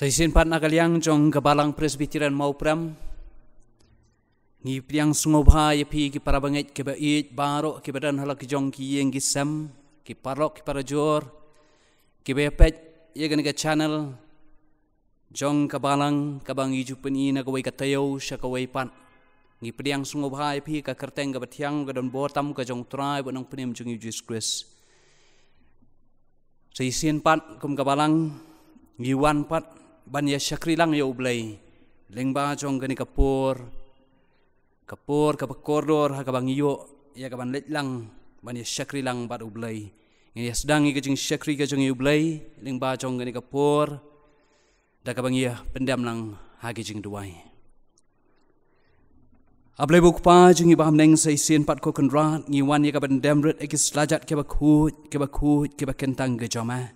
Saya simpan agal yang jong kebalang presbiteran mau pram. Ngi priang sungobha ye pi ki para banget ke ba it barok ke badan hala jong ki yeng ki sam ki parok ki para jor ki ba ye gan ke channel jong kebalang ka bang i jupen i na kawai ka tayo sha ka pan. Ngi priang sungobha ye pi ka kerteng ka ba ka don botam ka jong trai ba nong penim jong i jis kris. Saya simpan kum kebalang Iwan pat banya syakri lang yau blai leng ba jong gani kapur kapur ka pekordor ha ka bang yo ya ka ban lang banya syakri lang bat ublai Ini sedang ngi kejing syakri ka jong yau blai leng jong gani kapur da ka bang ya pendam lang ha jing duai Ablai buk pa jingi baham neng sai sin pat kokon rat ngi wan ye ka ban demret ekis lajat ke ba khut ke ba khut ke ba kentang ge jama. Eh.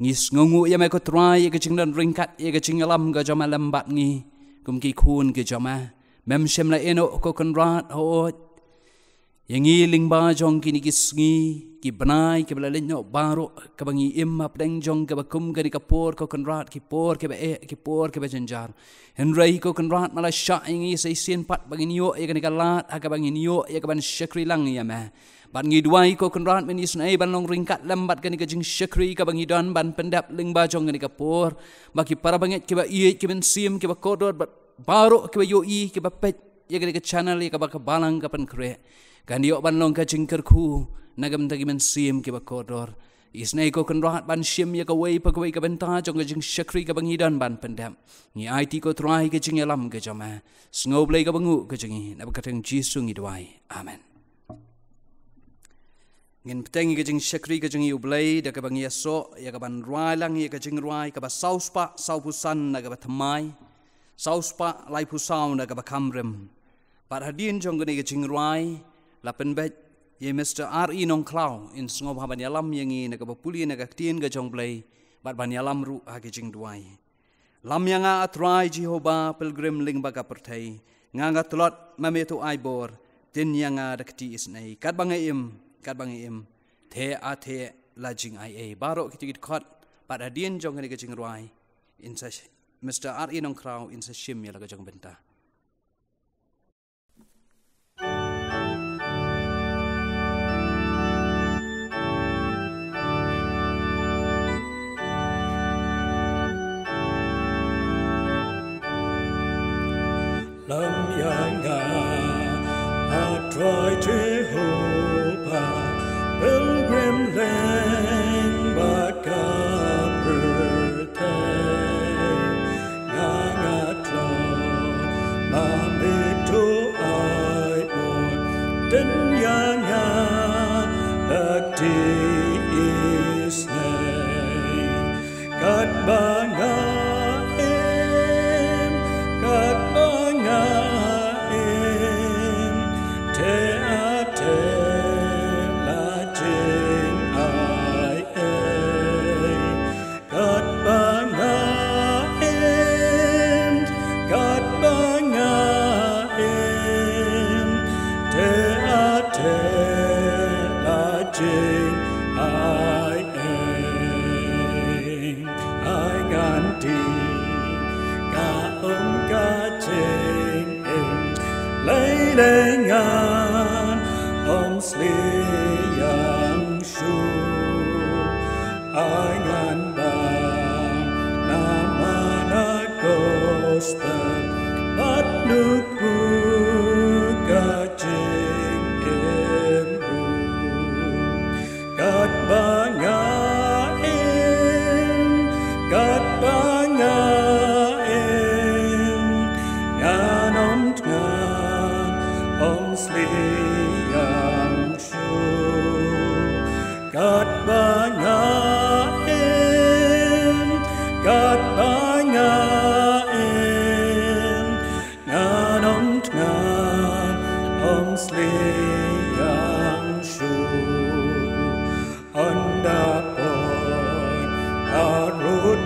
Nis ngungu ya mai ko trai ya ching dan ringkat ya kecing alam lam ga jama lambat ni kum ki khun ke jama mem shem la eno ko kon rat ho ya ngi ling ba jong ki ni ki ngi ki banai ke bla lenyo baro ka bangi im ma pdeng jong ka kum ga ni ka ko kon rat ki por ke ba e ki por ke ba jenjar hen rai ko kon rat mala sha e ngi se sin pat bangi yo ya e ka ni ka lat ha ka bangi yo ya e ka ban lang ya ma Ban ngi duai ko kun rahat men isnai ban long ringkat lambat gani gajing syakri ka bangi don ban pendap leng bajong gani ka por. Maki para banget ke ba iye ke ben sim ke ba kodor ba baro ke ba yo i ke ba pet ya gani ka channel ya ka ba ka balang ka pen kre. Kan diok ban long ka jing kerku nagam tagi men sim ke ba kodor. Isnai ko kun rahat ban sim ya ka wei pa ka wei ka benta jong gajing syakri ka bangi don ban pendap. Ngi aiti ko terahi ka jing elam ya ka jama. Sngoblai ka bangu ka jingi. Nabakatang jisung i duai. Amen ngin pteng ke jing shakri ke jing yublei da ka bang yeso ya ka ban ruai lang ya ka jing ruai ka ba sauspa saupusan na ka ba thmai sauspa lai pusau, saun na ka ba kamrem par hadien jong ne ke jing ruai la bet ye mr r e non clau in sngo ba ha ban yalam yeng ye na ka ba puli na ka tien ke jong blei bar ban yalam ru ha ke jing duai lam yang a atrai jehova pilgrim ling ba pertai nga nga tlot mame tu ai bor tin yang a rakti isnei kat bang e im kat bang im the a the la jing ai a baro kit kit khat pat a dien jong ni ke jing ruai in sa mr ar inong e krau in sa shim ya la jong bentah.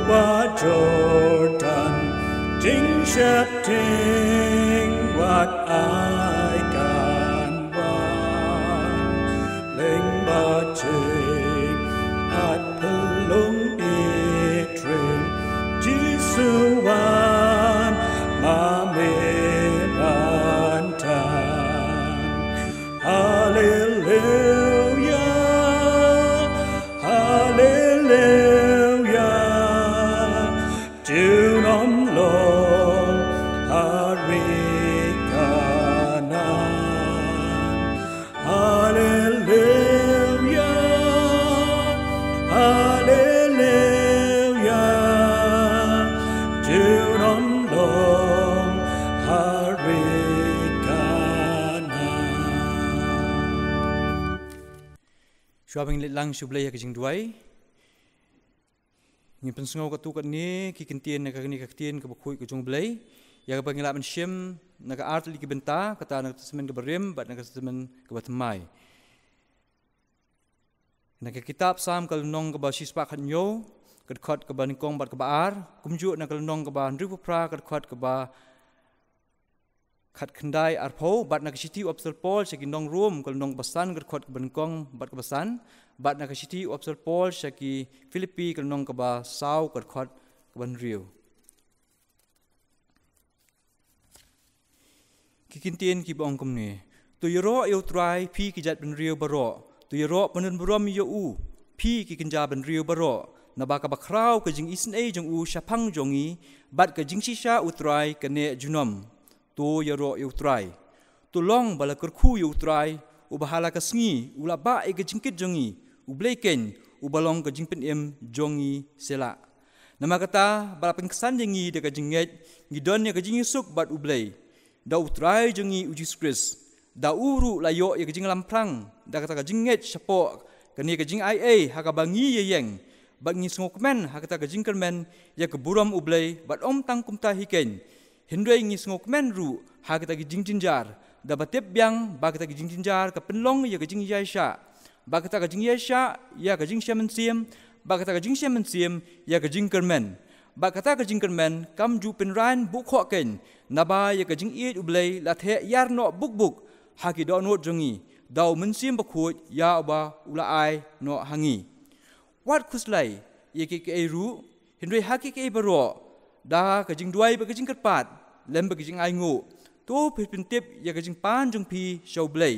qua trổ trần chính xếp thiên babing lit lang si ublay kajing duay. Ngi pensungau kat ni, ki kentian nak kini kaktian ke bukui ke jung blay. Ya ka pangilap men shim, nak ka art liki benta, kata nak tesemen ke berim, bat nak tesemen ke batemai. Nak kitab sam ke lenong ke bahasi sepak kat nyo, kat kot ke bahan kong bat ke ar, kumjuk nak ke lenong ke bahan ribu pra, kat kot ke bahan ขัดขันได้อารพบัดนักชิติอับสลปอลชกินดองร่วมกับนองบัสันกับขดกับบันกงบัดกับบัสันบัดนักชิติอับสลปอลชกีฟิลิปปีกับนองกับบาซาวกับขดกับบันริยวกิกินเตียนกิบองกมเน่ตัวยรอเอวตรายพี่กิจัดบันเรียวบรอตัวยรอันันบรอมีโยอูพี่กิกินจาบันเรียวบรอนบากับคราวกับจิงอิสเนจงอูชะพังจงอีบัดกับจิงชิชาอุตรายกันเนจุนอมตัวยารออยู่ตรายตัวลองบาลกรคู่อยู่ตรายอุบาฮาลากสงีอุลาบ้าเอกจิงกิจงีอุเบลเกนอุบาลองกจิงเป็นเอ็มจงีเซละนามากตาบาลเป็นสันยังีเดกจิงเกงีดอนยังจิงสุกบัดอุเบลดาอุตรายจงีอุจิสคริสดาอูรุลายโยเอกจิงลำพรังดากตากจิงเกตเฉพาะกันเอกจิงไอเอฮากบังีเยยงบังีสงกแมนฮากตากจิงเกลแมนยากบุรอมอุเบลบัดอมตังคุมตาฮิเกน hindwe ngi sngo kmen ru ha ka ta gi jing jar da ba tep byang ba ka ta gi jing jar ka pen long ye ka jing ya sha ba ka ta ka jing ya sha ya ka jing shemen siem ba ka ta ka jing shemen siem ya ka jing kermen ba ka ta ka jing kermen kam ju pen ran bu kho ken na ba ye ka jing eet ublei la the yar no buk buk ha ki do no jungi dau men siem ba khuj ya ba ula ai no hangi wat khuslai ye ki ke ru hindwe ha ki ke ba ro da ka jing duai ba ka jing kat lem ba ka jing ai ngu tu phi pin tip ya ka jing pan jung phi show blay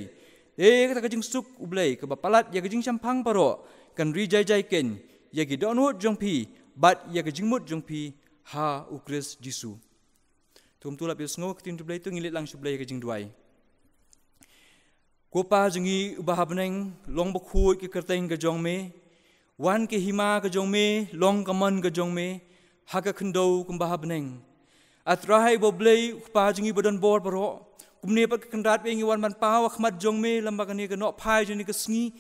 e eh, ka ka jing suk u blay ka ba palat ya ka jing cham phang paro kan ri jai jai ken ya gi don wo jung phi but ya ka jing mut jung phi ha u chris jisu tum tu la pis ngo ktin tu blay tu ngilit lang show blay ka jing duai ko pa jingi u ba hab neng long ba khu ki kerteng ka jong me wan ke hima ka jong me long ka man ka jong me haga kendo kumbah beneng. Atrahai bo blei pa jingi bodon bor bro. Kumne pa kendrat pe ngi wan man pa wa khmat jong me lamba ka ni no pa jini ka sngi.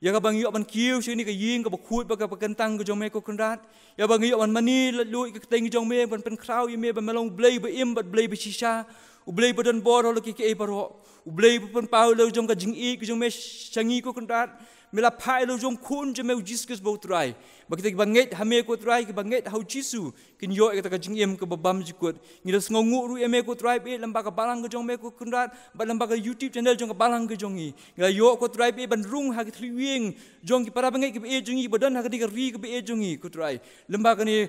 Ya ka bang yo ban kiu shi ni ka yin ka bo khut ba ka pa kentang jong me ko kendrat. Ya bang yo mani lu ka teng jong me ban pen krau yi me ban melong blei ba im bat blei ba shisha. U blei bodon bor lo ki ke e bro. U blei pa pa lo jong ka jing i ka jong me shangi ko kendrat me la pa elo jong kun je me jiskus bo trai ba kita ba ngait ha me ko trai ki ba ngait ha jisu kin yo e ka jing em ko ba bam jikot ni la sngo ngu ru e ko trai be lamba ka balang ko jong me ko kun ba lamba ka youtube channel jong ka balang ko jong ni la yo ko trai be ban rung ha ki thri wing jong ki para ba ngait ki be e jong ni ba dan ha ka ri ki be e jong ni ko trai lamba ka ni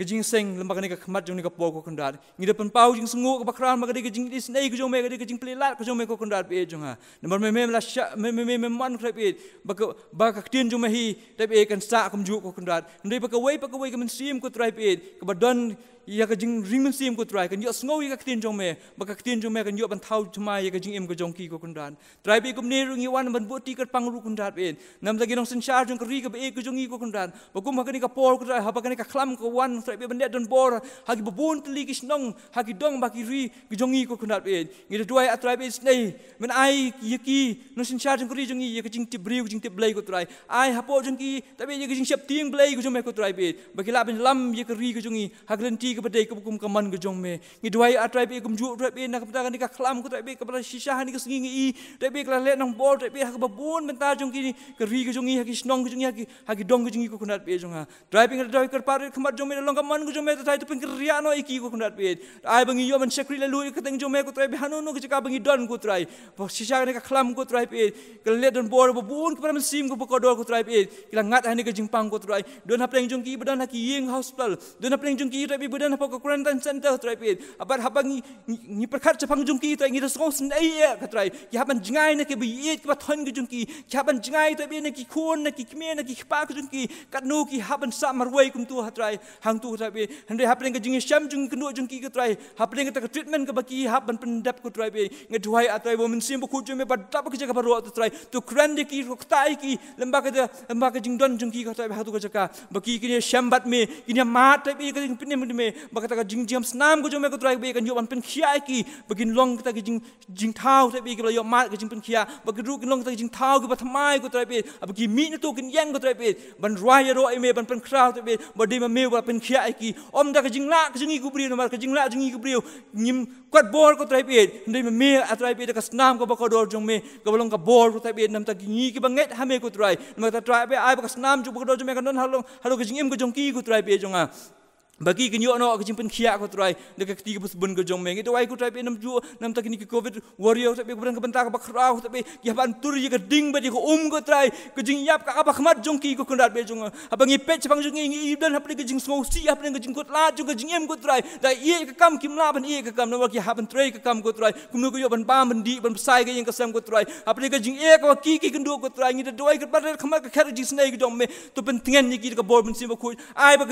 ke jing seng lembak ni ke khmat jong ni ke pau ko kendat ngi depan pau jing sungu ke bakran maka de jing dis nei ke jong me ke jing pelilat ke jong me ko kendat be jong ha nomor me me la sha me me me man ke be baka baka tin jong me hi de be kan sa kum ju ko kendat ndei baka wei baka wei ke men sim ko trai be ke badan ya ka jing ring mun sim ko try kan yo sngo wi ka tin jong me ba ka tin jong me kan yo ban thau chma ya ka jing im ko jong ki ko kun dan try bi kum ne ru ngi wan ban bu ti ka pang ru kun dan bin nam da ginong sen char jong ri ka e ko jong ki ko kun dan ba kum ha ka ni ka por ko try ha ba ka ni ka klam ko wan try bi ban de don bor ha ki bu li ki snong ha ki dong ba ki ri ki jong ki ko kun dan bin ngi da duai a try bi snei men ai ye ki no sen char jong ri jong ki ya ka jing ti bri ko jing ti blai ko try ai ha po jong ki ta bi ye ka jing shap ting blai ko jong me ko try bi ba ki la ben lam ye ka ri ko jong ki ha ka len ti kepada ikut hukum kaman gejong me. Ngidwai atrai pe ikum juk atrai pe nak kepada kan dikak kelam kutrai pe kepada sisah ni kesengi ngi i. Atrai pe kelalek nang bol atrai pe hakba bun menta jong kini. Keri gejong i haki snong gejong i haki haki dong gejong i ku kunat pe jong ha. Atrai pe ngadai ker pare kemat jong me long kaman gejong me tatai tu pe keria no iki ku kunat pe. Ai bangi yo men sekri lalu i keteng jong me kutrai pe hanu no kejaka bengi don kutrai. Bo sisah ni ka kelam kutrai pe. Kelalek dan bol bo bun kepada men sim ku pokodol kutrai pe. Kilangat hani gejing pang kutrai. Don hapleng jong ki badan haki ying hospital. Don hapleng jong ki tapi dan apa kekurangan dan sentuh terai pin. Abah habang ni ni perkara cepang jumki itu yang kita sokong sendai ya katrai. Ya haban jengai nak kebi ye kita thon ke jumki. Ya haban jengai terai pin nak kikun nak kikme nak kikpa ke jumki. Katnu ki haban sa marwai kum tu katrai. Hang tu terai pin. Hendai haban yang kejengi sham jung kenu jumki katrai. Haban yang kita treatment ke baki haban pendap ku terai pin. Ngeduai atrai bo mensim bo kujum me pada tapak jaga baru atu terai. Tu keren deki roktai ki lembaga de lembaga jengdon jumki katrai. Hatu kejaka baki kini sham bat me kini mat terai pin kini pinem me bakata ka jing jiam snam ko jome ko trai be kan yoban pen khia ki begin long ta ki jing jing thau ta be ki la yo ma ka jing pen khia ba ki ru ki long ta ki jing thau ki pathmai ko trai ah, be ab ki mi ne tu kin yang ko trai be ban rai ro ai me ban pen khra ta be ba di ma me ba pen khia ki om da ka jing la ka jing ki bri no ma ka jing la jing ki bri nim kwat bor ko trai be ndai ma me a trai be ta ka snam ko ba ko dor jong me ka long ka bor ko trai be nam ta ki ni ki ba nget ha me ko trai ma ta trai be ai ba ka snam ju ba ko dor jong me ka non halong halong ka jing im ko jong ki ko trai be jong a ah bagi kini yo no ke jimpen kia ko try de ketiga tiga bus bun ke itu wai ko try pinam ju nam takini ke covid warrior tapi ke ke bentak bakra ko tapi ki ban tur ye ding bagi ko um ko try ke jing yap apa khmat jong ki ko kundat be jong apa ngi pet bang jong ngi dan apa ni kencing smau si apa ke jing ko la jong ke em ko try da ye ke kam kim la ban ye ke kam nam ki ha ban try ke kam ko try kum no ko yo bam ban di ban sai yang kesem sam try apa ni kencing e Kau ki ki kendu ko try ngi de doi ke ban khmat ke khar jing snai ke jong ni ki ke bor ban sim ko ai ba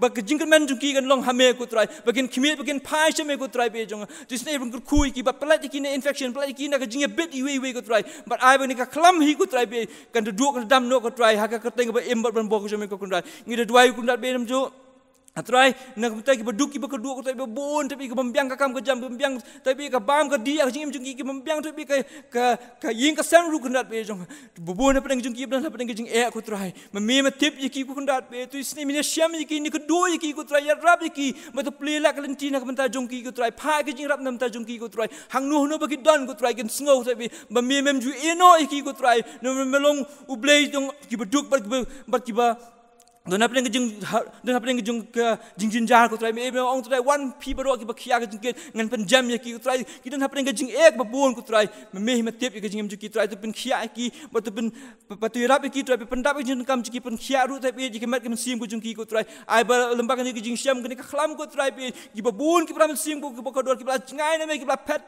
bak jingle man jungki gan long hame ku try bakin khimet bakin pai shame ku try be jong this never good ku ki ba plat ki infection plat ki na ka jingle bit you we ku try but i when ka klam hi ku try be kan do kan dam no ku try ha ka ka teng ba embot ban bo ku shame ku ku try ngi do dwai ku ndat be nam jo Atrai nak betai ke berduki berkedua ke tapi berbon tapi ke membiang kakam kejam membiang tapi ke bam ke dia ke jingim jingki ke membiang tapi ke ke ke ying ke sanru kendat pe jong berbon apa dengan jingki dan apa dengan jing eh aku try memi metip ye ki ku kendat pe tu isni mina syam ye ki ni kedua ye ki ku try ya rab ye ki betu pelak lenti nak menta jongki ku try pa ke jing rab nak menta jongki ku try hang nu nu bagi don ku try gen sngo tapi memi mem ju eno ye ki ku try no melong ublei jong ki berduk ber ber ki ba ดนับเป็นเงินดนับเป็นเงินกจิงจินจากุตรายเมื่อองตรายวันพีบรอกิบขี้ยากจิงเกตเงินเป็นจำยากีกุตรายกินดนับเป็นเงินจิงเอกบบวนกุตรายเมื่อไม่มาเทียบยากจิงเงินจุกิตรายตัวเป็นขี้ยากีบัตรเป็นปฏิรับยากีตรายเป็นดับยากจิงกรรมจิกิเป็นขี้ยารู้ใจเปียกิเมตกิมซิมกุจิงกีกุตรายไอ้บัตรลำบากเงินกิจิงเชียมกันนี่ก็คลำกุตรายเปียกิบบวนกิบรามซิมกุกิบกระโดดกิบลาจงไงนะเมกิบลาแพท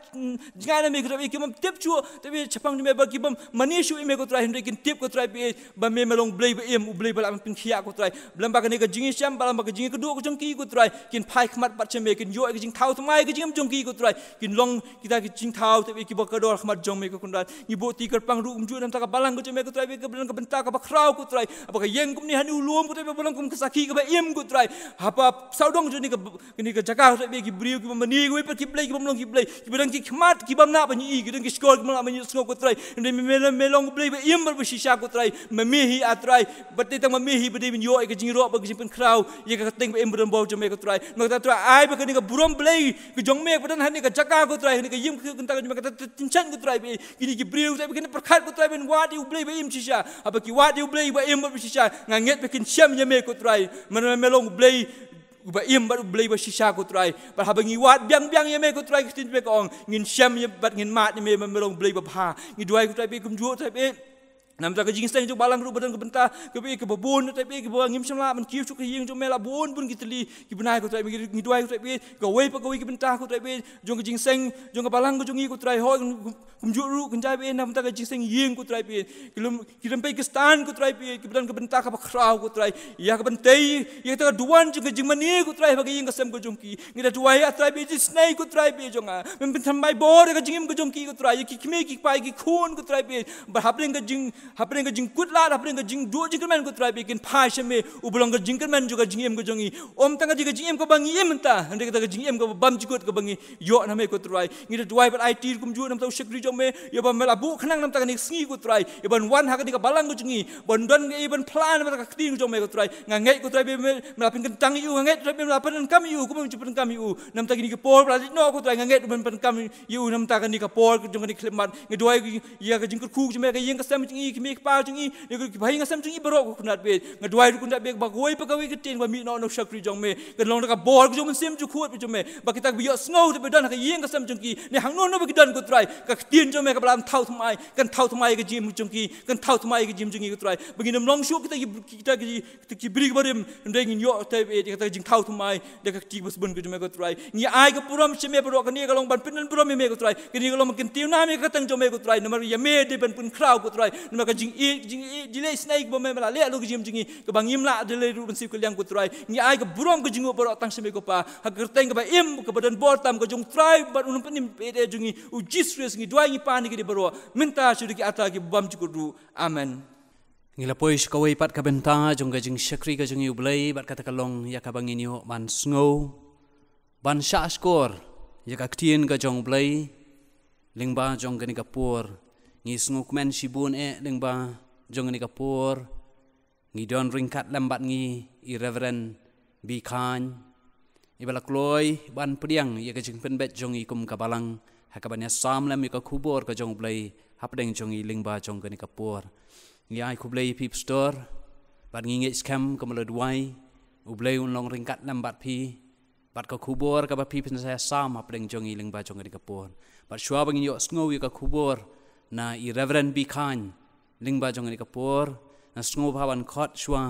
จงไงนะเมกุตรายกิบมันเทียบชัวแต่ว่าชั่วปังนี่เมกิบมันนิชูอิเมกุตรายเห็นได้กินเทียบกุตรายเปียบัตรเมย์มาลงเบลย์เอ็มอุเบลย์บัตรมันเป็นขี้ยากุตรรบยลำบากนี่ก็จิงเชมบลลำบากจิงก็ดูก็จงกีกุตรายกินพายขมัดปัจเเมกินย่อยก็จิงเท้าทำไมก็จิงจงกีกุตรายกินลงกิตาก็จิงเท้าแต่ไปกิบกระโดดขมัดจงเมก็คนรันยิบุตีกระปังรูมจุดำตากบาลังก็จะเมกุตรายไปกับ่องกับเป็นตากับคราวกุตรายอะไรก็ยังกุมนี่ฮันอุลวมกุตรายไปบลังกุมกษักีกับเอ็มกุตรายฮับฮับสาวดงจุดนี่กับนี่กับจักรไปกิบริวกิบมันนี่กไบกิบเลยกิบมันลงกิบเลยกิบลังกิขมัดกิบมันน้าปัญญีกิบลังกิสกอลกิบมันหน้าปัญญีสงกตรายี่เมลเมลงกเลยไปเอ็มบบชิชากตรายมีฮีอัตรายบัดนี้ตงมีฮีบัดนี้นยោអីក៏ជីងរោបក៏ជីងពេញក្រៅយេកក៏ទិញបិអឹមប្រំបោចំមេក៏ត្រៃមកតាត្រៃអាយបក៏នេះក៏ប្រំប្លេក៏ចង់មេក៏ដឹងហើយនេះក៏ចកាក៏ត្រៃនេះក៏យឹមគឺគន្តាក៏ជីងក៏ទិញឆាន់ក៏ត្រៃពីគីនេះគីប្រៀវតែបក៏នេះប្រខាត់ក៏ត្រៃបិនវ៉ាឌីអ៊ុប្លេបិអឹមជីជាអបកីវ៉ាឌីអ៊ុប្លេបិអឹមបិជីជាងងេតបក៏ជាមញមេក៏ត្រៃមនមេឡងប្លេបិអឹមបិប្លេបិជីជាក៏ត្រៃបហបងីវ៉ាបៀងបៀងយមេក៏ត្រៃគិតពេកអងញិនឆាមញបាត់ញិនម៉ាត់ញមេមនមេឡងប្លេបផាញីដួយក៏ត្រៃពីគុំជួតែបិ Nam ta gajing sang jo balang ru badan ke bentah ke pi ke bebun ta pi ke bawa ngim sem la kiu chuk hing jo mela bun bun gitli ki bunai ko ta mi ngi duai ko ta pi ko wei pa ko wei ke bentah ko ta pi jo gajing sang jo ke balang ko jo ngi ko trai ho kum ju ru kun jai pi nam ta gajing sang ying ko trai pi kilum ki rem Pakistan ko trai pi ki badan ke bentah ka ba khrau ko trai ya ke bentai ya ta duan jo gajing mani ko trai ba ying ke sem ko jo ki ngi duai ya trai pi ji snai ko trai pi jo nga ah. men bentam mai bor ke jingim ko jo ki ko trai ki kime ki pai ki khun ko trai pi ba hapling ke jing hapring ge jingkut la hapring ge jing do jingkut man ku try bikin passion me u belong ge jingkut man juga jing em jongi om tanga ge jing em ko bangi em ta hande ge ge jing em ko bam jikut ko bangi yo na me ko try ngi de dwai but it kum ju nam ta shikri jong me yo ba mel abu khnang nam ta ni sngi ku try ya e ban wan ha ge ka balang ge jingi bon don ge even plan ma ka ting jong me ko try nga ngai ku try me me lapin kentang yu ngai try me lapin kam yu ku mung cipen kam yu nam ta ni ke por pra no ku try nga ngai ben pen kam yu nam ta ni ke por ya ku jong ni klimat ngi dwai ya ge jingkut ku jong me ge yeng ka sam jingi ki mi pa chung i ni ku bai nga sam chung i bro ku kunat be nga dwai ku kunat be ba goi pa ka we tin wa mi no no shakri jong me ka long ka bor ku jong sim chu khuat jong me ba ki tak bi yo snow te be dan ka yeng ka sam chung ki ni hang no no ba ki dan ku trai ka tin jong me ka blam thau thmai kan thau thmai ka jim chung ki kan thau thmai ka jim chung ki ku trai ba ki nam long shu ki ta ki ta ki ki bri ba rim ndeng ni yo te be ka ta jing thau thmai de ka ti bus bun ku jong me ku trai ni ai ka puram che me bro ka ni ka long ban pin bro me me ku trai ka ni ka long ma kin ti na me ka tang jong me ku trai na ma ya me de ban pun krau ku trai na mà cái chính ít chính ít chỉ lấy snake bom em là lấy lúc chim chính ít cái bằng im lại để lấy rubin siêu kliang của trai nghe ai cái buồn cái chính ngủ bờ tăng sinh của pa hạt cái tên cái bài im cái bản bờ tam cái chung trai bản unum pin im bề đây chính u jesus nghe đuôi nghe pa nghe đi bờ mình ta sẽ được cái ata cái bom chúc du amen nghe là poish cái way pat cái bên ta chung cái chính shakri cái chính ít ublay bản cái thằng long ya cái bằng inyo ban snow ban shashkor ya cái tiền cái chung ublay lingba chung cái ni cái ngi sunguk men shibun e ling ba jong ni kapur ngi don ringkat lambat ngi i reveren bi khan i bala kloy ban priang ye kajing pen bet jong i kum kabalang hakabanya sam lam ka kubor ka jong blai hapdeng jong i ling ba jong ni kapur ngi ai kublai pip store ban ngi ngi skam kamalad wai u blai un long ringkat lambat pi bat ka kubor ka ba pip sa ya sam hapdeng jong i ling ba jong ni kapur bat shwa bang yo snow ka kubor na i reverend bi khan ling ba jong ka por na sngo ba wan khot shwa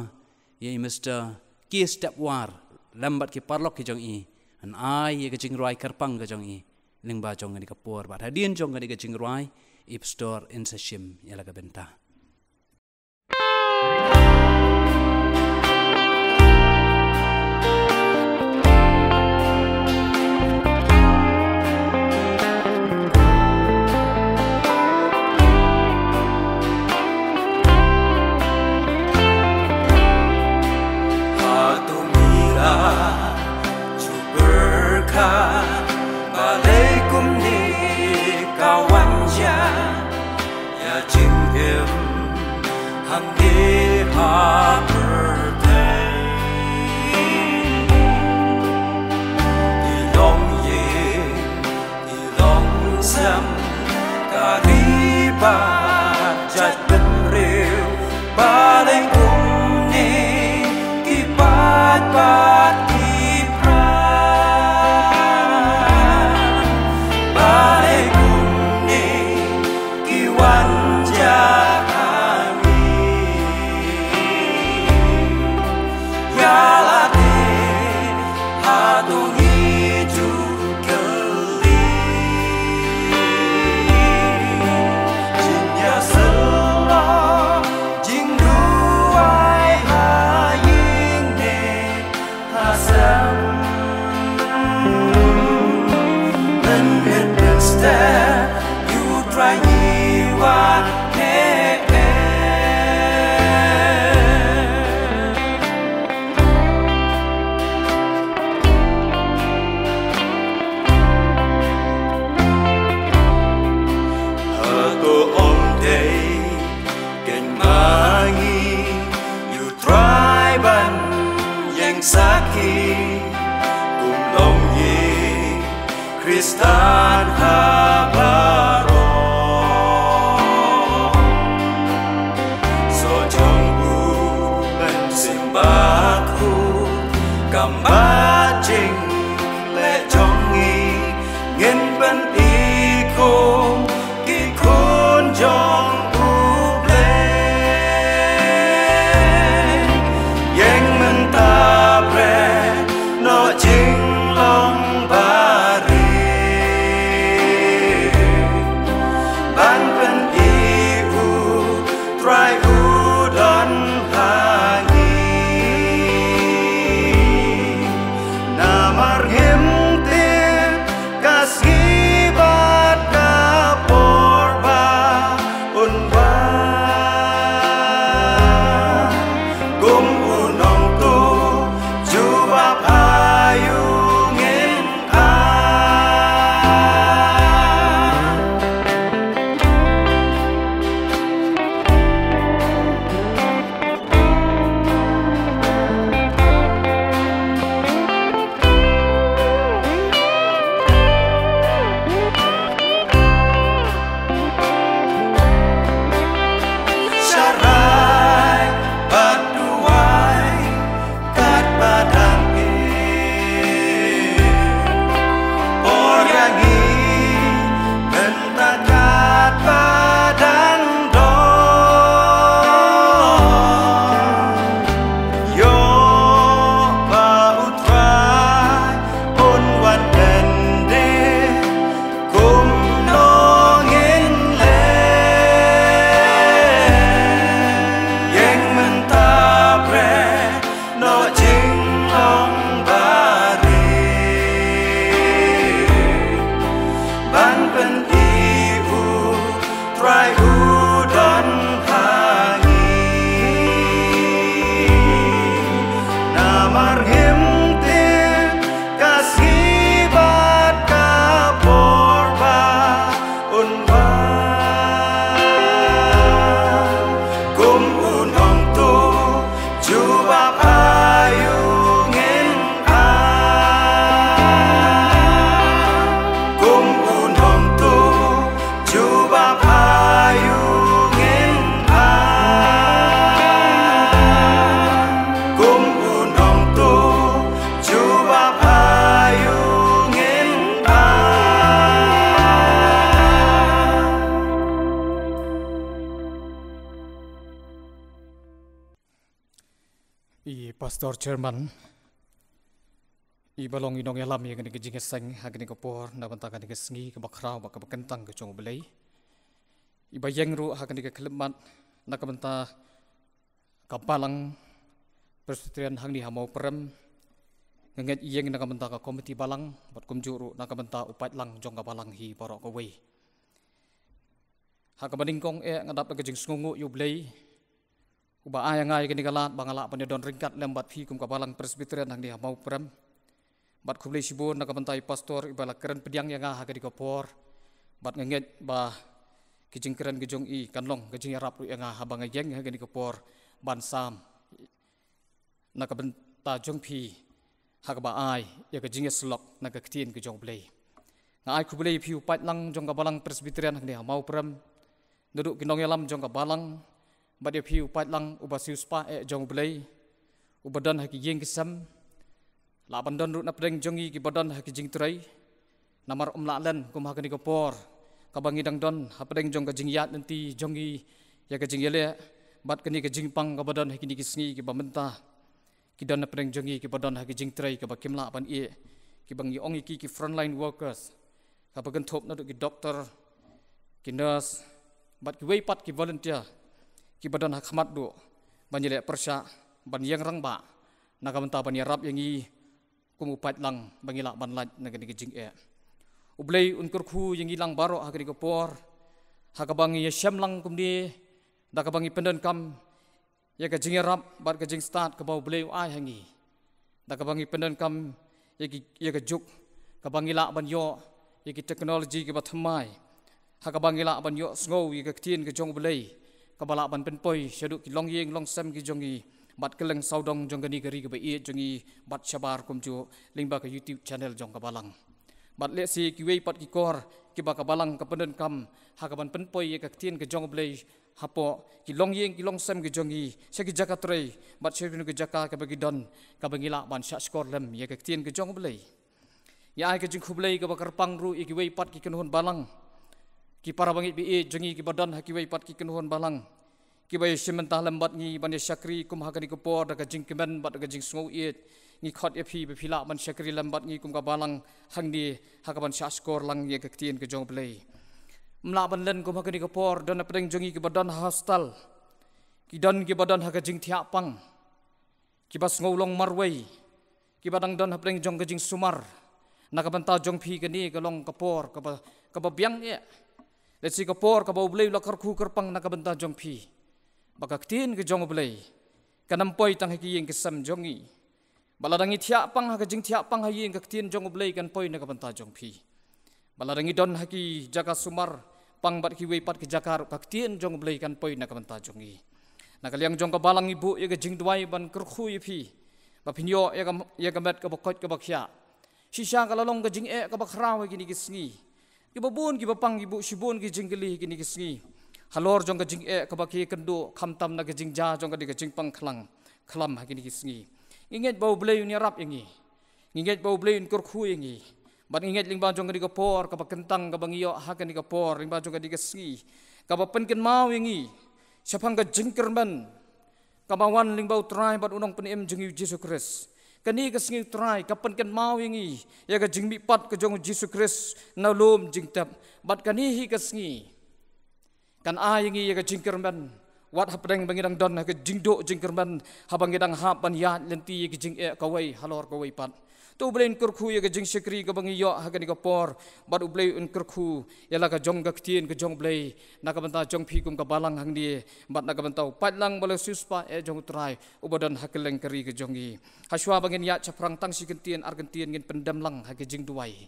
ye mr ki step war lambat ki parlok ki jong i an ai ye ka jing roi kar pang ga jong i ling ba jong ka por ba hadien jong ka jing roi ip store in sa shim ya la ka benta thank you balong inong yalam yang ngeni jinga ya seng hagini ko por na banta ka ngeni sengi ka bakraw ba belai iba yang ru hagini ha ka kelemat na ka banta ka balang persetrian hagini perem ngeni yang nak ka banta komiti balang bat kum juru na ka banta upat lang jong ka balang hi barok ka wei hak ka kong e ngadap ka jing sungu yu belai Uba ayang ayang ini kalat bangalak punya ringkat lembat hikum kapalang presbiterian hang hamau mau bat kubli shibu nak kapantai pastor ibala keren pediang yang ngah hagadi dikopor. bat ngenget bah kijing keren kijung i kanlong kijing rapu yang ngah habang yang hagadi dikopor. ban sam na kapanta jong pi hagaba ai ya kijing eslok na kaktien kijong blei ngai kubli pi upat lang jong kabalang presbiterian hagadi hamau prem duduk kinong yalam jong kabalang bat ya pi upat lang ubasius pa e jong blei ubadan hagi yeng kisam la bandon ru na preng jongi ki bodon ha ki jing turai namar om la len kum ha ki ko por ka bangi dang don ha preng jong ka jing yat nen jongi ya ka jing yele bat ka ni ka jing pang ka bodon ha ki ni ki sngi ki ba ki don na preng jongi ki bodon ha ki jing turai ka ba kim la ban e ki bangi ong ki ki front line workers ka ba gan thop na du ki doctor ki nurse bat ki weipat ki volunteer ki bodon ha khamat du ban yele persa ban yang rang ba na ban yarap yang i kumupat lang bangila banlat na gani gijing e. Ublay unkur ku yang ilang baro hakari kapor, hakabangi ya syam lang kumdi, dakabangi pendan kam, ya gajing ya rap, bar gajing start, ke bau ublay uai hangi, dakabangi pendan kam, ya ya gajuk, kabangi lak ban yo, ya ki teknologi ki bat hamai, hakabangi lak ban yo, sngow ya gajtien gajong ublay, kabalak ban penpoy, syaduk ki long yeng, long sam ki jongi, bat keleng saudong jong gani gari gaba iya jongi bat shabar kum jo lingba ka youtube channel jong kabalang bat le si kiwei pat ki kor ki ba kabalang ka pendan kam ha ka ban pen poi ye ka tien ka jong blei hapo ki long yeng ki long sem ki jongi se ki jaka trei bat se binu ki jaka ka ba ki don ka ba ngila ban sha skor lem ye ka tien ka jong blei ya ai ka jing khu blei ka ba kar pang ru i ki wei pat ki kenhon balang ki para bangi bi e jongi ki ba don ha ki wei pat ki kenhon balang Kibaya bai shim ta lam bat ni ban shakri kum ha ni ko por da ka jing ki ban bat ka jing sngo ye ni khot ye phi be phila ban shakri ni kum ka balang hang ni ha ka lang ye ka tien ka jong play mla ban len kum ha ni dan por don na pring jong ki badan hostel ki don ki badan ha ka jing thia pang ki bas ngo long mar wei ki badang don jong ka jing sumar na ka ta jong pi ka ni ka long ka por ka ba ka ba byang ye Let's see, Kapoor, Kapoor, Blay, Lakar, Kukar, Pang, Nakabanta, Jong, pi bakaktin ke jong kanam kanampoi tang ki kesam kisam jongi Baladangi thia pang ha ka jing thia pang ha yeng kaktin jong blei kan poi na ka banta jong phi balarangi don ha ki jaka sumar pang bat ki weipat ki jakar kaktin jong blei kan poi na ka banta jongi liang jong ka balang ibu ye ka jing dwai ban kr khui phi ba phinyo ye ka ye ka met ka bokot ka bakhya shisha ka lalong ka jing e ka bakhrawe ki ni ki singi ki babun ki bapang ibu shibun ki jingli ki ni ki singi halor jong ka jing e eh, ka ba ki kan do kham tam na ka jing ja jong ka di jing pang khlang khlam ha ki ni singi inget bau blei uni rap ingi inget bau blei un kor khu ingi ban inget ling ba jong ka di por ka ba kentang ka bang yo ha ka ni ka por ling ba jong ka di singi ka ba pen ken mau ingi sapang ka jing ker ka ba wan ling ba utrai ban unong pen em jing yu jesus christ ka ni ka singi utrai ka pen ken mau ingi ya ka jing mi pat ka jong jesus christ na lom jing tap bat ka hi ka singi kan ai ngi ye ka jingkerman wat hapdeng bangidang don ka jingdo jingkerman habangidang hap ban ya lenti ye ka jing e ka wai halor ka wai pat tu blen kur khu ye ka jing shikri ka bangi yo ha ka por bad ublei un kur khu ya la ka jong ga ktien ka jong blei na ka banta jong phi kum ka balang hang die bad na ka banta pat lang bale suspa e jong trai ubadan hakleng kari ka jongi haswa bangin ya chaprang tang sikentien argentien ngin pendam lang ha ka jing duai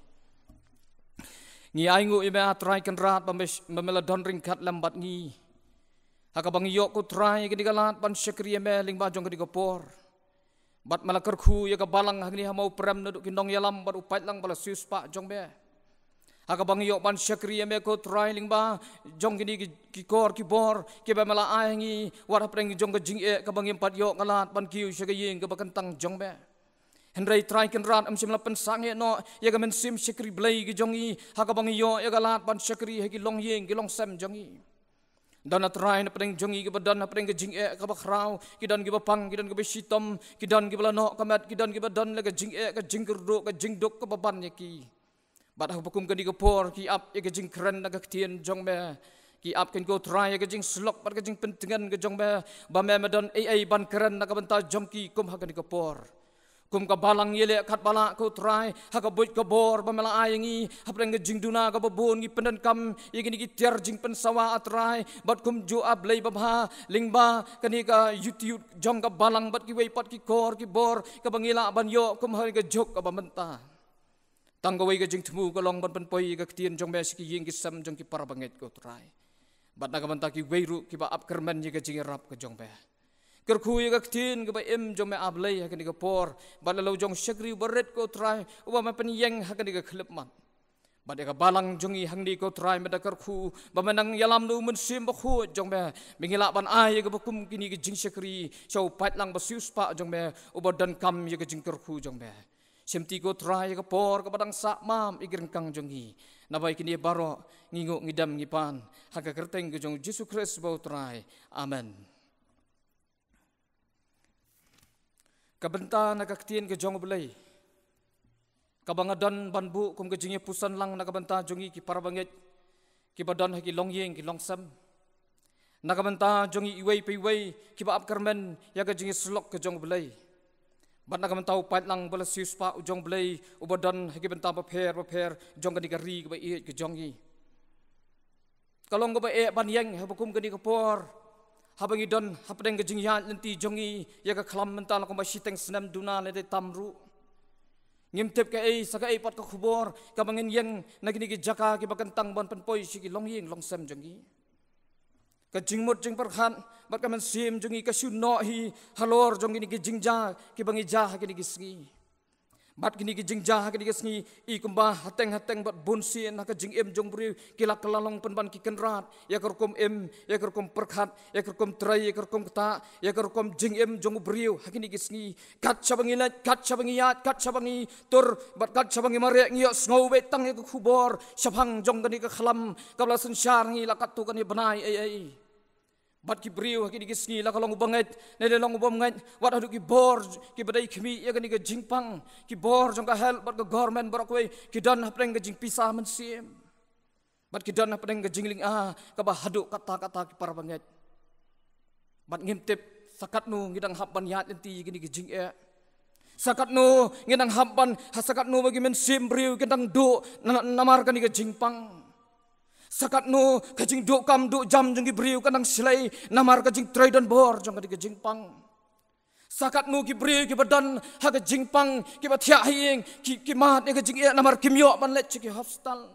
ni ai ngu i try kan rat ba me me la kat lam ni ha ka bang yo ku try ki digalat pan shakri me ling ba jong ki go por bat mala kar khu ya ka balang ha ni ha mau pram nu ki nong yalam bar lang bala sius pa jong be ha ka bang yo ban shakri me ko try ling ba jong ki ki kor ki bor ki ba mala ai ngi preng jong ka jing e ka bang yo pat yo ngalat ban ki u ying ka ba tang jong be Henry try kan rat am simla pen sange no ya ga men sim shikri blai ge jongi ha ga bang yo ya ga lat ban shikri he ki long yeng ki long sem jongi dan try na pen jongi ge badan na pen ge jing e ka ba khrau ki dan ge ba pang ki dan ge ba shitom ki dan ge ba no ka mat ki dan ge ba dan le ge jing e ka jing ger ka jing dok ka ba ban ye ki bad ha bukum ge di ge por ki ap ye ge jing kren na ga ktien jong me ki ap ken go try ye ge jing slok par ge jing pen tengan ge jong me ba me ma ai ai ban kren na ga ban ta jong ki kum ha ge ni ge por kum ka balang yele khat bala ko try ha ka boy ka bor ba mala ai ngi ha pren ge jing duna ka bon gi pendan kam i gi gi ter jing pen sawa atrai bat kum jo ab lei ba bha ling ba ka ni ka yutiut jong ka balang bat ki wei pat ki kor ki bor ka bangila ban yo kum ha ge jok ka ba menta tang ga wei ge jing thmu ka long ban pen poi ga ktien jong me si ki ying ki sam jong ki par ba nget ko try bat na ka menta ki wei ru ki ba ab kermen ji ge jing e rap ka jong ba kerkhui ga tin ga em jo me ab lei ha ga por ba la lo jong shakri baret ko try wa ma pen yeng ha ga ni ga khlep man ba de ga balang jong i hang ni ko try me da kerkhu ba ma nang yalam lu mun sim ba khu jong me mi ngila ban ai ga ba kum ki ni jing shakri so pat lang ba siu spa jong me u ba dan kam ye ga jing kerkhu jong me sim ti ko try ga por ga ba dang sa mam i gring kang jong i na ba ki ni baro ngi ngo ngidam ngi pan ha ga kerteng ga jong jesus christ ba try amen kabenta nagaktien ke jong belai kabangadan banbu kum ke jingi pusan lang nak nagabenta jongi ki parabanget ki badan ha ki longyeng ki longsam nagabenta jongi iwei peiwei ki baap karmen ya ke jingi slok ke jong belai ban nagabenta upat lang bala pa u jong belai u badan ha ki benta bapher bapher jong ni gari ke ba ke jongi kalong ba e ban yang ha bukum ke ni ke habang idon hapdeng ke jingya lenti jongi ya ka khlam mental ko mashi teng snam duna le de tamru ngim tep ke ei saka ei pat ka khubor ka bangin yeng nagini ki jaka ki bakan tang bon pan poi si ki long yeng long sam jongi ka jingmot jing par khan bat ka man sim jongi ka shu no hi halor jongi ni ki jingja ki bangi ja ha ki ni ki singi bat gini jing jah, kini kesni gesni i hateng hateng bat bunsi nak ka jing em jong buri kila kalalong pen ban rat ya kerukum kom em ya kerukum kom ya kerukum terai, ya kerukum kom ya kerukum kom jing em jong buri ha gini gesni kat chabangi na kat chabangi ya kat chabangi tur bat kat chabangi mare ngi yo sngo ya kubor, bor jong gani ka khlam kabla sun shar la kat tu kan ye banai ai bat ki briu ha ki ki sngi la kalong ubang ngait ne le long ubang ngait wat ha du ki bor ki badai khmi ya ga kan ni ga jingpang ki bor jong ka hel bat ga government barok we ki dan ha preng ga jing pisah man siem bat ki dan ha preng ga jingling a ah, ka ba hadu kata kata ki par banget bat ngim tip sakat nu ngi dang haban yat enti ki ni ga jing e sakat nu ngi dang haban ha sakat nu ba gi men siem briu ki dang du namar ka ni ga jingpang pang sakat nu kajing duk kam duk jam jengi beriu kanang silai namar kajing trai dan bor jangka di kajing pang. Sakat nu ki beriu ki badan ha kajing pang ki batia hiing ki ki ni kajing iya namar ki miok man lecik ki hostal.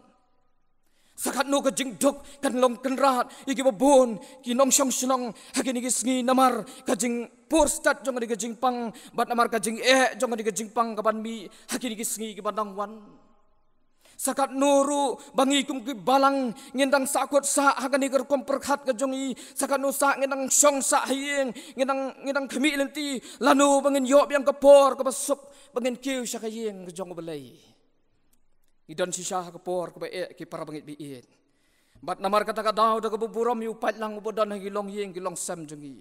Sakat no kajing duk kan long kan rahat iki babun ki nong syong syong ha kini kisngi namar kajing pur stat jangka di kajing pang bat namar kajing iya jangka di kajing pang kapan mi ha kini kisngi ki badang wan sakat nuru bangi kum ki balang ngendang sakot sa hagani ger komperhat kejungi. ke jongi sakat nu ngendang song sa hieng ngendang ngendang khmi lenti lanu bangin yo biang kepor ke besuk bangin kiu sa hieng ke belai idon si kepor ke e ki para bangit biit bat namar kata ka daud ke buburam yu pat lang ubodan hilong yeng gilong sam jungi.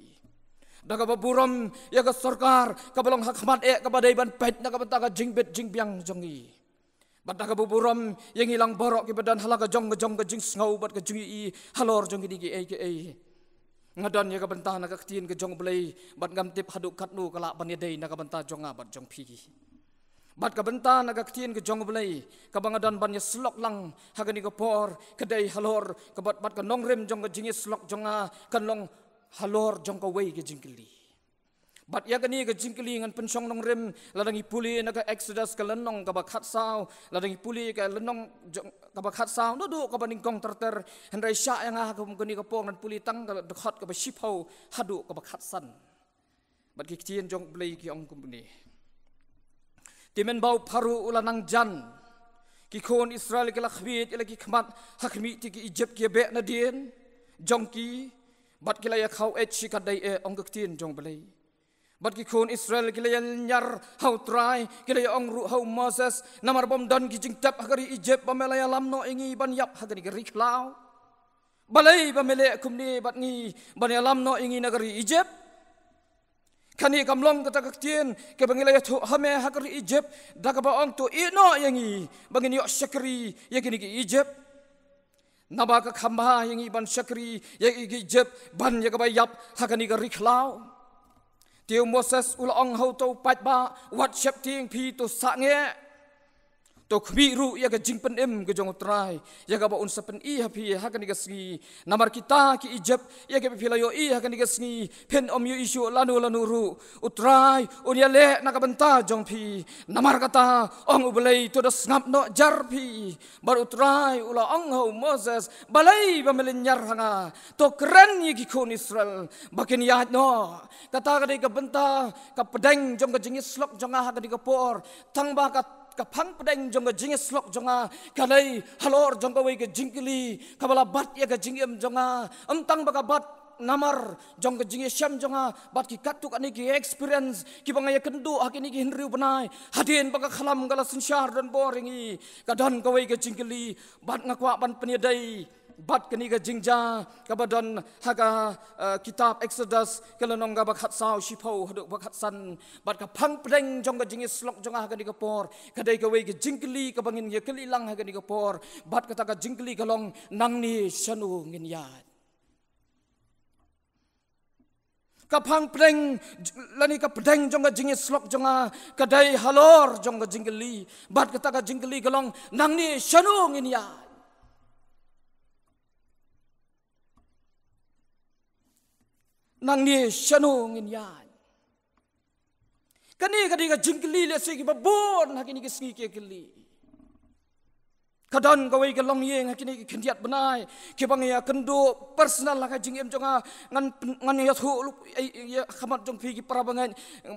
daga buburam ya ke sarkar ka belong hakmat e ke badai ban pet nak betaka jingbet jingbyang jungi. Pada kebuburam yang hilang borok ke badan halaga eh, eh. ya jong ke jong ke jing sengau bat ke jing ii halor jong ini ke ei ke ei. Ngadan ya kebentah naga ketin ke jong belai bat ngamtip haduk katnu kalak banyadai naga bentah jong abat jong pi. Bat kebentah naga ketin ke jong belai kebangadan banyak selok lang haga ni kepor kedai halor kebat bat ke nongrim jong ke jingi selok jong a ah, kan long halor jong ke wei ke jing kelih bat ya gani ga jingkli ngan pensong nong rem ladang ipuli na ka exodus ka lenong ka bakhat sao ladang ipuli ka lenong ka bakhat sao no do ka baning kong terter hendrai sha yang ha ah ka gani ka pong nan puli tang ka dokhat ka ship hau hadu ka bakhat san bat ki chien jong blei ki ong kumni timen bau paru ula nang jan ki khon israel ki lakhwit ila ki khmat hakmi ti ki egypt ki be na dien jong ki bat ki la ya khau et chi ka dai e ong ka chien jong blei bat ki khun israel ki le nyar how try ki le ong ru how moses namar bom don ki jing tap hagari egypt ba melaya lam no ingi ban yap hagari ri klao balai ba mele kum ni bat ni ban ya no ingi nagari egypt kani kam long ka takak tien ke bangi le thu hame hagari egypt da ka ba ong to i no yangi bangi yo shakri kini ki egypt Nabaka khamba yangi ban syakri, yang igi jeb, ban yang kabayap, hakani garik lau tiêu Moses ul hau tau pat ba wat chap tieng pi tu sa nghe to khbi ru ya ga jingpen em ga jong trai ya ga ba un sapen i ha phi ha kan ga sngi namar kita ki ijab, ya ga phi la yo i ha kan ga sngi pen om yu isu la nu la nu ru utrai un ya le na ka benta jong phi namar kata ong u blei to da snap no jar phi bar utrai ula ong ho moses balai ba mel nyar hanga to kren ye ki khon israel ba ken ya no kata ga de ga benta ka pedeng jong ga jingis lok jong ha ga de ga por thang ba ka ka pedeng pdeng jong ga e slok jonga kalai halor jong ga ke jingkili ka bat ya ga jingem jonga amtang ba ka bat namar jong ga jing e sham jonga bat ki katuk ani ki experience ki bang ya kendu ha ki ni ki hinri banai hadin ba khalam ga la dan boringi ka don ga ke jingkili bat nga kwa ban pni bat kini ka jingja kabadon haga eh, kitab exodus kelonong ga bakhat sao shipo hadok bakhat san bat ka phang preng jong ga jingis lok jong ha ga ni ka por ka ka wei ga jingkli ka bangin ye kli lang ha ga ni ka por bat ka ta ka jingkli ka long nang ni shanu ngin ya ka phang preng lani ka preng jong ga jingis lok jong ha ah, ka halor jong ga jingkli bat ka ta ka jingkli ka long nang ni shanu ngin ya nang ni shano ngin yan kani kadi ga jingli le se ki babon ha kini ki ski ke kili kadan ga wei ga long ye ha kini ki khindiat banai ki bang ya kendo personal ha jing em jong a ngan ngan ya thu lu ai eh, ya khamat jong phi ki parabang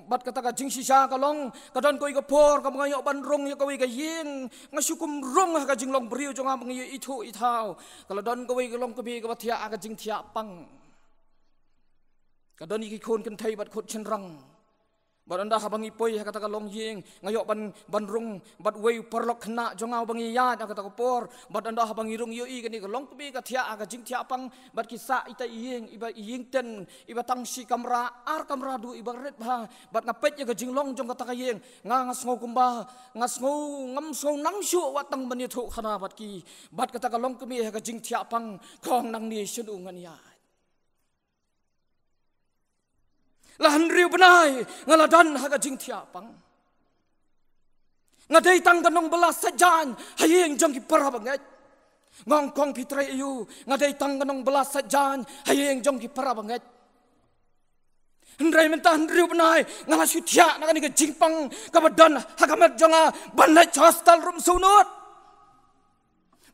bat kata ga jing si sha ka long kadan ko ga por ka bang ya ban rong ya ka wei ga ying nga sukum rong ha ka jing long briu jong a bang ya i thu i thao kadan ga wei ga long ka bi ga thia ka jing thia pang Kadani ki kon kan thai bat khot chen rang. Bat anda ha bangi poi ha kata ka long yeng ngayo ban ban rung bat wei parlok khna jongao bangi ya na kata ko por bat anda ha bangi rung yo i kani ka long kubi ka thia ka jing thia pang bat ki sa ita yeng iba yeng ten iba tang si kamra ar kamra du iba ret ba bat na pet ka jing long jong kata ka yeng nga ngas ngo kumba ngas ngo ngam so nang shu wa tang ban ni thu khana bat ki bat kata ka long kubi ha ka jing thia pang khong nang ni shun u ngani ya lahan riu benai ngaladan haga jing tiapang. Ngadai tang danong belas sejan hayeng jangki para banget. Ngongkong pitre iu ngadai tang danong belas sejan hayeng jangki para banget. Hendrai mentah hendriu benai ngalah sutia nak ni kejingpang kabadan hakamet jonga banai chastal rum sunut.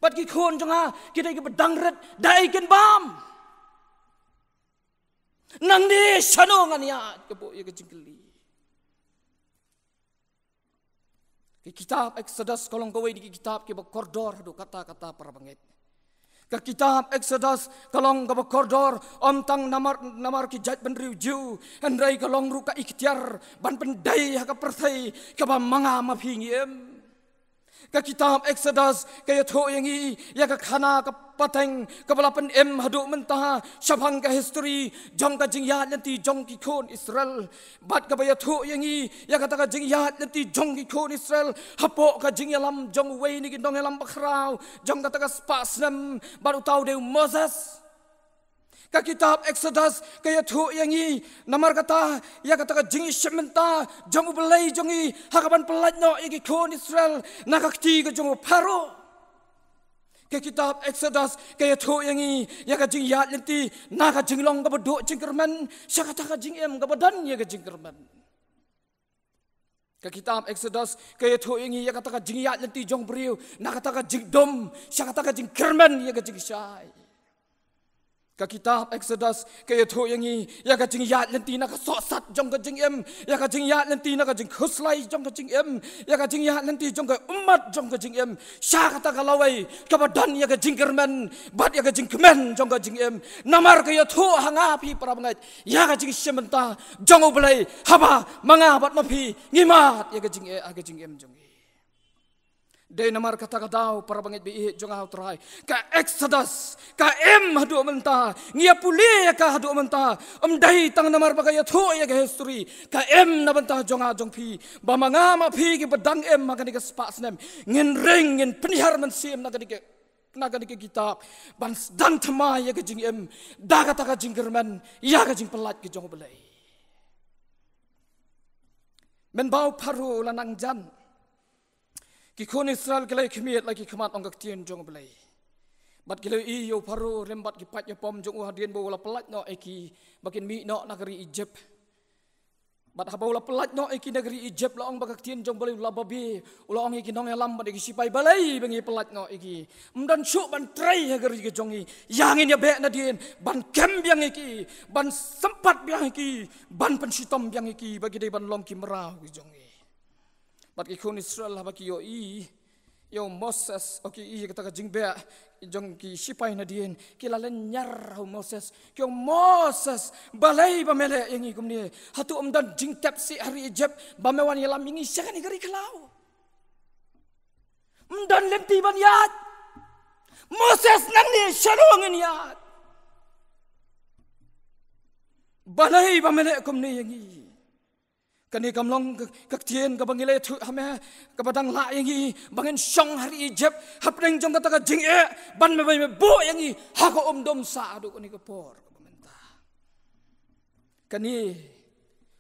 Bagi kon jonga kita ke bedang red daikin bam nang ni sano nga niya kebo ye ke ke kitab exodus kolong kowe di kitab ke koridor do kata-kata para banget ke kitab exodus kolong ke koridor om tang namar namar ki jat ben riu ju andrai kolong ruka ikhtiar ban pendai ha ke persai ke ba manga mafing กับคิตามเอ็กซ์ดัสกับยโทอย่างนี้ยากับคานากับปะเทงกับลาเป็นเอ็มฮัดุมันตาชาวังกับฮิสตอรีจงกับจิงยาเลนตีจงกิโคนอิสราเอลบัดกับยโทอย่างนี้ยากับตากับจิงยาเลนตีจงกิโคนอิสราเอลฮับโปกับจิงยาลัมจงเวนิกินดงยาลัมบักราวจงกับตากับสปาสเนมบัดอุตาวเดวมอเซส ka kitab Exodus ka ya thu yang i namar kata ya kata ka jing shimenta jong belai jong i hakaban pelat no yang i kon Israel nak kti ka jong paro ka kitab Exodus ka ya thu yang i ya ka jing yat lenti nak ka jing long ka bodo jing kerman sya kata ka jing em ka bodan ya ka jing kerman ka kitab Exodus ka ya thu yang i ya kata ka jing yat lenti jong briu nak kata ka jing dom sya kata ka jing kerman ya ka jing syai ka kitab exodus ke ye tho yang ni ya ka jing yat len ti na ka so sat jong ka jing em ya ka jing yat len ti na ka jing khuslai jong ka jing em ya ka jing yat len ti jong ka ummat jong ka jing em sha ka ta ka lawai ka ba dan ya ka jing german bat ya ka jing kemen jong ka jing em namar ka ye tho hanga pi para ngai ya ka jing shimenta jong u blai haba manga bat ma pi ngima ya ka jing e a ka jing em jong e Dei namar kata kadau para bangit bi ihit jong autrai. Ka Exodus, ka em hadu menta, ngia pule ya ka hadu menta. Om dai tang namar baga ya tho ya history. Ka em na banta jong a jong phi, ba manga ma phi ki badang em ma kanika spas nem. Ngin ring ngin pnihar man sim na kanika na kanika kitab. Ban dan thma ya ke jing em, da kata ka jing german, ya ka jing pelat ki jong belai. Men bau paru lanang jan. jan ki israel kelai khmiet lagi kemat khmat ong tien jong blai bat kelai iyo paru rembat bat ki pom jong uh dien bo la plat no eki bagin mi no nagri egypt bat ha bo la plat no eki nagri egypt la ong bak tien jong blai la babi ulo ong eki nong elam bat eki sipai balai bengi plat no eki mdan shu ban trai hagri ki jongi yangin ya be na dien ban kem yang eki ban sempat yang eki ban pensitom yang eki bagi dia ban long ki merau ki jongi bagi kun Israel haba lah, ki yo i yo Moses ok i kata ka jing bea jong ki sipai na dien ki la len nyar ho Moses ki Moses balai ba mele yang i kum ni hatu om dan jing tap si hari ejep ba mewan yala mingi sekan i gari kelau mdan lem ti ban yat Moses nan ni sharong ni yat balai ba mele kum ni yang i กันนี่กำลังกักเทียนกับบางเลทุกทำไมกับบางลายอย่างงี้บางเงินช่องหรีเจ็บฮับเริงจงกันตะกจิงเอ๋บันไม่ไม่บุ่ยอย่างงี้ฮักอมดมสาดุกันนี่ก็พอร์กันนี่กันนี่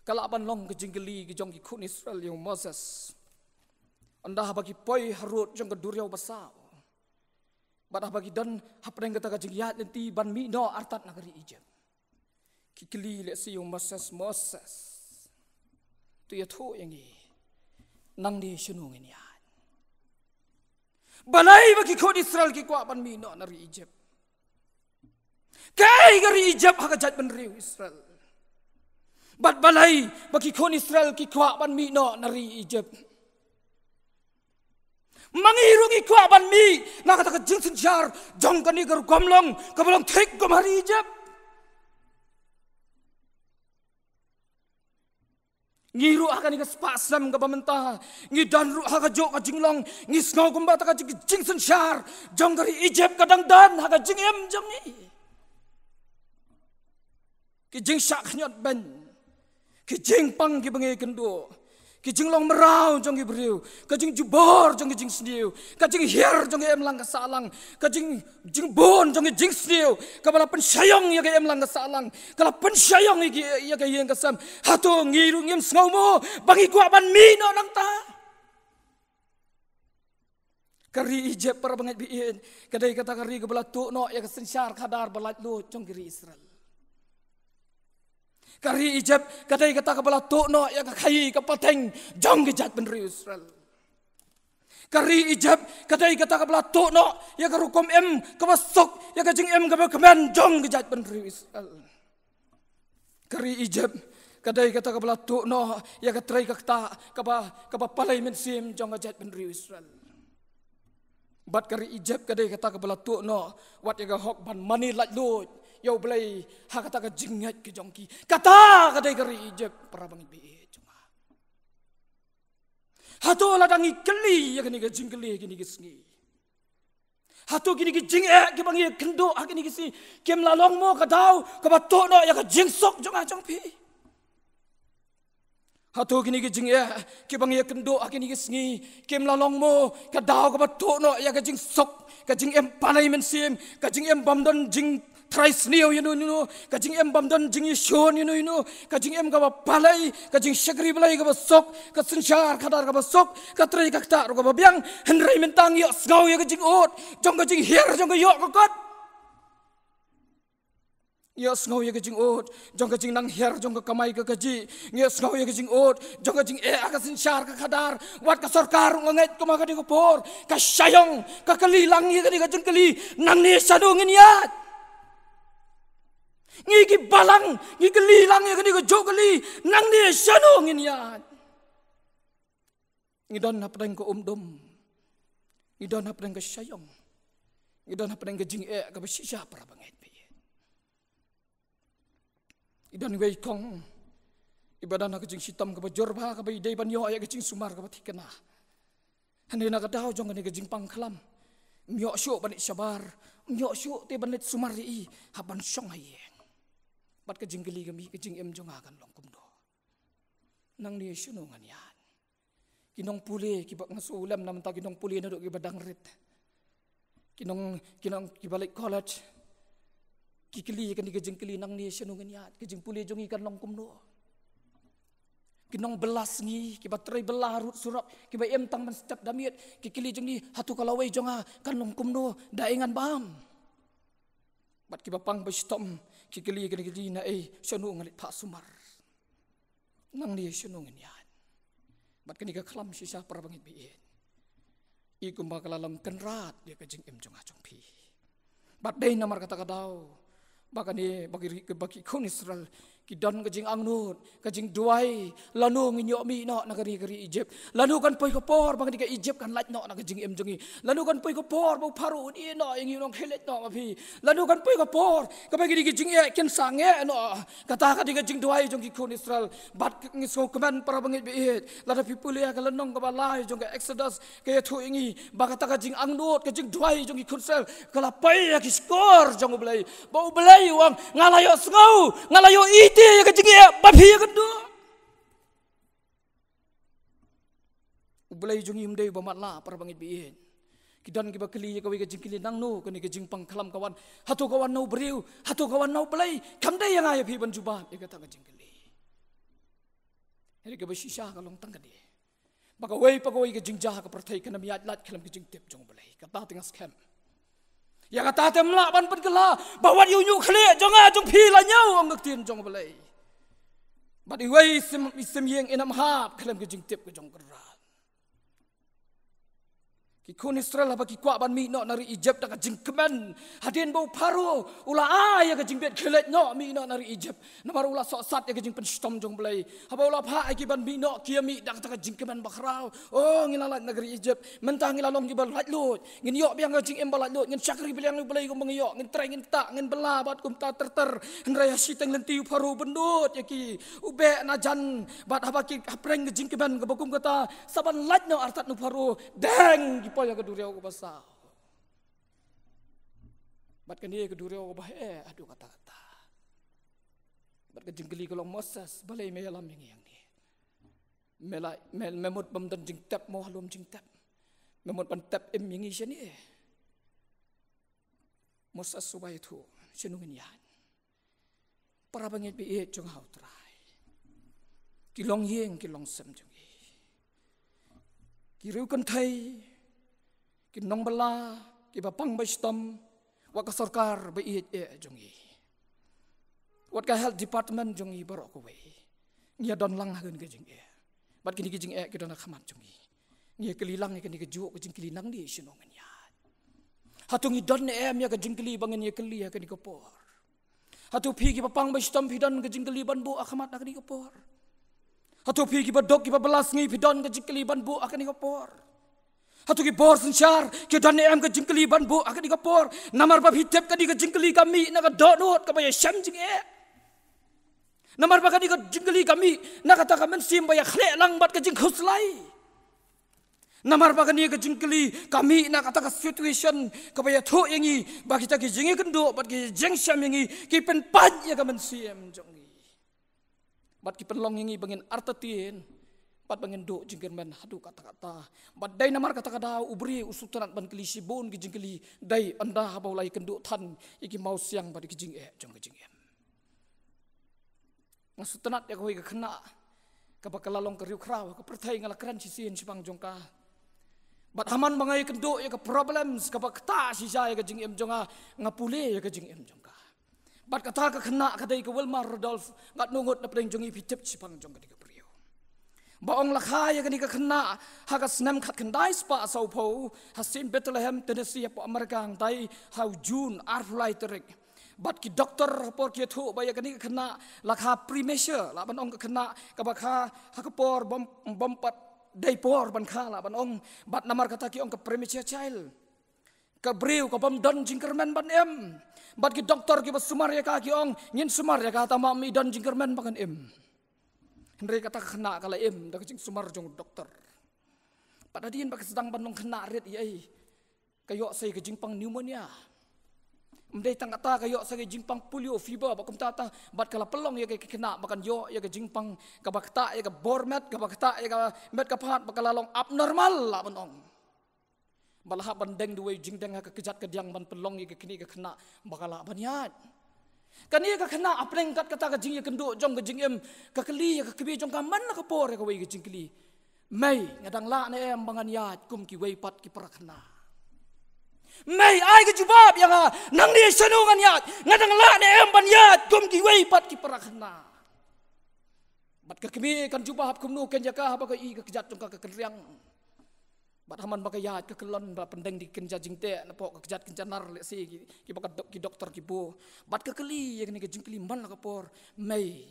กลับบันลงกับจิงกลีกับจงกิคุนิสราเอลมอเซสอันดาบากิปอยฮารุตจงกับดุริยาบาสาวบัดฮับากิดันฮับเริงกันตะกจิงยาดนตีบันมีโนอาร์ตันนักรีเจ็บกิคลีเลสิยมอเซสมอเซส tuya thu yangi nang di shunu ngin ya banai ba ki khod israel ki kwa ban mi no nari egypt kai ga ri egypt ha ga jat ban riu israel bat balai ba ki khon israel ki kwa ban mi no nari egypt mangi rungi kwa ban mi na ka ta ka jing sin jar jong ka ni gar kwam long ka long thik gum har egypt Ngiru akan ikas pasam ke pementah. Ngi danru haka jok ke jinglong. Ngi sengau kumbat haka jik jing sensyar. Jong dari ijeb kadang dan haka jing em jong ni. Ki jing syak nyot ben. Ki jing pang ki bengi kenduk. Kijing long merau jong ibriu, kajing jubor jong jing sniu, kajing hier jong em langka salang, kajing jing bon jong jing sniu, kabala pen syong ia ya ke em langka salang, kala pen syong iki ya ke yang kasam, hatu ngiru semua sngomo, bangi ku aban mino nang ta. Kari ijep para bangat biin, kadai kata kari kabala tu no ia ya kasen syar kadar balat lu jong Israel. Kari ijab kadai kata kepala tu no ya kai ke jong ke jat benri Israel. Kari ijab kadai kata kepala tu no ya ke rukum em ke ya ke jing em ke kemen jong ke benri Israel. Kari ijab kadai kata kepala tu no ya ke kata kepa kepa palai men sim jong ke jat benri Israel. Bat kari ijab kadai kata kepala tu no wat ya ke hok ban mani lat yau blay hak kata ka jingat ke kata ka dai gari je parabang cuma hatu la dangi keli ya kini ke jingkeli kini ke singi hato kini ke jing eh ke bangi kendo ha kini ke si kem la long mo ka dau no ya ka jingsok jong ha Hatu gini ke jing ya, ke bang ya kendo akini ke sengi, ke melalong mo, ke dao ke batuk no, ya ke jing sok, ke jing em panai men sim, ke jing em bamdon jing trai sniyo ya no no, ke jing em bamdon jing i shon ya no no, ke jing em gaba palai, ke jing shakri balai gaba sok, ke sen syar kadar gaba sok, ke trai kakta ro gaba biang, hendrai men tang ya sengau ya ke jing ot, jong ke jing hir, jong ke yok ke kot. Yes ngau ye kejing ut jong kejing nang her jong ke kamai ke kaji yes ngau ye kejing ut jong kejing e aga sin char ke eh, kadar wat ke sarkar ngait ke maga di kupor ke sayong ke keli lang ye ke keli nang ni sadu ngin ya ngi ki balang ngi keli lang ye ke di kejo keli nang ni sadu ngin ya ngi don hap ke umdom ngi don hap ke sayong ngi don hap ke jing eh, e aga besi sya para idan wei kong ibadan ka jing sitam ka ba jorba ka ba idei ban yo ay jing sumar ka ba tikana hanena ka daw jong ka jing pangklam myo syo ban sabar myo syo te ban let sumar ri haban song ay bat ka jing gali gami ka jing em jong akan long kumdo nang ni shuno ngan yan kinong puli kibak nga ulam naman ta kinong puli na do badang rit kinong kinong kibalik college kikili kan di kajeng kili nang ni senung ni at kajeng pulih jongi kan long kumno kinong belas ni kiba trai belah rut surap kiba em tang man step damiet kikili jongi hatu kalawai jonga kan long kumno daingan bam bat kiba pang ba kikili kan di na ei senung ngalit pak sumar nang ni senung ni bat kan di ka klam si sa parabangit bi en ikumba kalalam kenrat dia kejeng em jonga jongpi bat day namar kata kadau bagi bagi bagi kaum Israel ki don ke jing ang nut ke jing duai lanu nginyo mi no na gari gari ijep lanu kan poi ko por bang dik ijep kan lat no na ke jing emjungi. jingi lanu kan poi ko por bu paru ni no ing yong helet no ma phi lanu kan poi ko por ka bang dik jing ye ken sang ye no kata ka dik jing duai jong ki kun israel bat ngi so kman para bang bi et la da people ya ka lanong ka balai jong ka exodus ke ye thu ingi ba ka ta ka jing ang nut ke jing duai jong ki kun sel ka la pai ya ki skor jong blai bau blai wang ngalayo sngau ngalayo it putih yang kecil ya, babi yang kedua. Ubelai jungi mdei bamat la par bangit biin. Kidan ki bakli ye kawi ke jingkili nang no kani ke jingpang kalam kawan. Hatu kawan nau beriu, hatu kawan nau belai. Kam dei yang ayo piban juba ye kata ke jingkili. Ere ke besi sha kalong tang kadi. Baka wei pakoi ke jingjah ke pertai kana miat lat kalam ke jingtep jong belai. Kata tengah skem. อย่ากระตาเต็มละบันเป็นกะลาบาวันอยู่อยู่เคลียจงอาจงพีละเงาองกตีนจงไปเลยบัดอีเวสิมิสิมยงอินำหาบเคลมกจึงเจ็บกจงกระรา Ki kun Israel bagi kuat ban mi nak nari Egypt dengan jengkemen. hadian bau paru. Ula ayah ke jengbet kelet nak mi nak nari ijab Namar ula sok sat ya ke jengpen jong belai. Haba ula pak ayah ban mi nak kia mi dah kata jengkemen bakrau. Oh ngilalat negeri ijab Mentah ngilalong jibal lat lut. Ngin yok biang ke jeng embalat lut. Ngin syakri beli yang lu belai kumpeng yok. Ngin terai ngin tak. Ngin bela bat kumta terter. Ngin raya syiteng lenti paru bendut ya ki. Ube na jan. Bat haba ki hapreng ke jengkemen ke kata. Saban lat no artat nu paru. Deng apa yang keduri aku besar. Bat kan dia keduri aku bahaya. Aduh kata-kata. Bat kan jenggeli kalau Moses. Balai meyalam yang yang ni. Melai, mel, memut bam dan jengtap. Mohalum jengtap. Memut bam em yang isya ni. Moses subay itu. Senungin yan. Para bangit bi iya jung hau terai. Kilong yeng kilong sem jengi. Kiriukan thai, kin nong bala ki ba pang ba stom wa ka sarkar ba i e jungi wat ka health department jungi ba ro ko we ngia don lang ha gen ke jungi e. bat kini ki jing e ki don ha kha mat jungi ngia ke li lang ni kini ke ju ko jing ki li nang ni shi nong ya hatungi don ne em ya ka jing ki li bang ni ke li ya kini ko por hatu pi ki ba pang ba stom phi don ke ban bu kha mat kini ko por hatu pi ki ba dok ki ba blas ngi phi don ke ban bu kha ni ko por Hatu ki bor senchar ke dan em ke jingkli ban bu akadi ke por namar ba hitep kadi ke jingkli kami nak ka dot not ka ba sham jing e namar ba ke jingkli kami nak ka ta ka men sim lang bat ke jing lay. namar kan kadi ke jingkli kami nak ka ta situation ka bayar ya tho yingi ba ki ta ki jingi kan bat ki jing sham yingi ki pen pan ya ka men sim bat kipen pen long yingi bangin artatin pat mengendo jingkir men hadu kata kata bat dai namar kata kata ubri usutanat ban kelisi bon ki jingkeli dai anda habau lai kendo tan iki mau siang pat ki jing eh, e jong ki jing e usutanat ya koi ka kena ka bakal long ka riuk rawa ka pertai ngala kran si sian si bang jong ka bat haman mangai kendo ya ka problems ka bak ta si jaya ka jing e jong a ngapule ya ka jing e jong ka bat kata ka kena ka dai ka wel rodolf ngat nungut na pring jong i pitip si bang jong ka dik pri บองละคายกันนี่ก็ขนาหากสนามขัดกันได้สปาเซาโพฮัสินเบตเลเฮมเตนเซียปออเมริกาไตฮาวจูนอาร์ฟไลเตริกบัดกี่ด็อกเตอร์ปอร์กี่ทุบายกันนี่ก็ขนาราคาพรีเมเชอร์ละบันองก็ขนากับราคาฮักปอร์บอมบอมปัดได้ปอร์บันค่าละบันองบัดนามาร์กตะกี้องกับพรีเมเชอร์ไชล์กับบริวกับบอมดอนจิงเกอร์แมนบันเอ็มบัดกี่ด็อกเตอร์กี่บัดสุมาเรียกากี่องยินสุมาเรียกาตามามีดอนจิงเกอร์แมนบันเอ็ม Rek kata kena kalau em da kucing sumar jong doktor. Pada dien pakai sedang bandung kena red ye. Kayo saya ke pang pneumonia. Mdei tang kata kayo sai ke jingpang polio fever bak kumta tang bat kala pelong ye ke kena bakan yo ye ke pang ka bakta ye ke bormet ka bakta ye ke met ka pahat bak kala long abnormal lah bandong. Balah bandeng duwe jingdeng ka kejat ke diang ban pelong ye ke kini ke kena bakala banyak. Kan ia kena apa kat kata kajing ia kenduk jom kajing em kakeli ya kakebi jom kaman nak lah kapor ya kajing keli. Mei ngadang la ne em bangan ya kum ki wei ki perakna. Lah. Mei ay ke jubab yang ha nang ni senungan ya ngadang la ne em ban ya kum ki wei ki perakna. Lah. Mat kakebi kan jubab kum nu ken jaka ha bagai i kejat jom kakeriang. Bat haman pakai yat ke kelon ba pendeng di kenja jingte na pok ke kejat nar le si ki pakat dok ki doktor ki bo bat ke keli ye ke ni ke jingkeli man ke por mei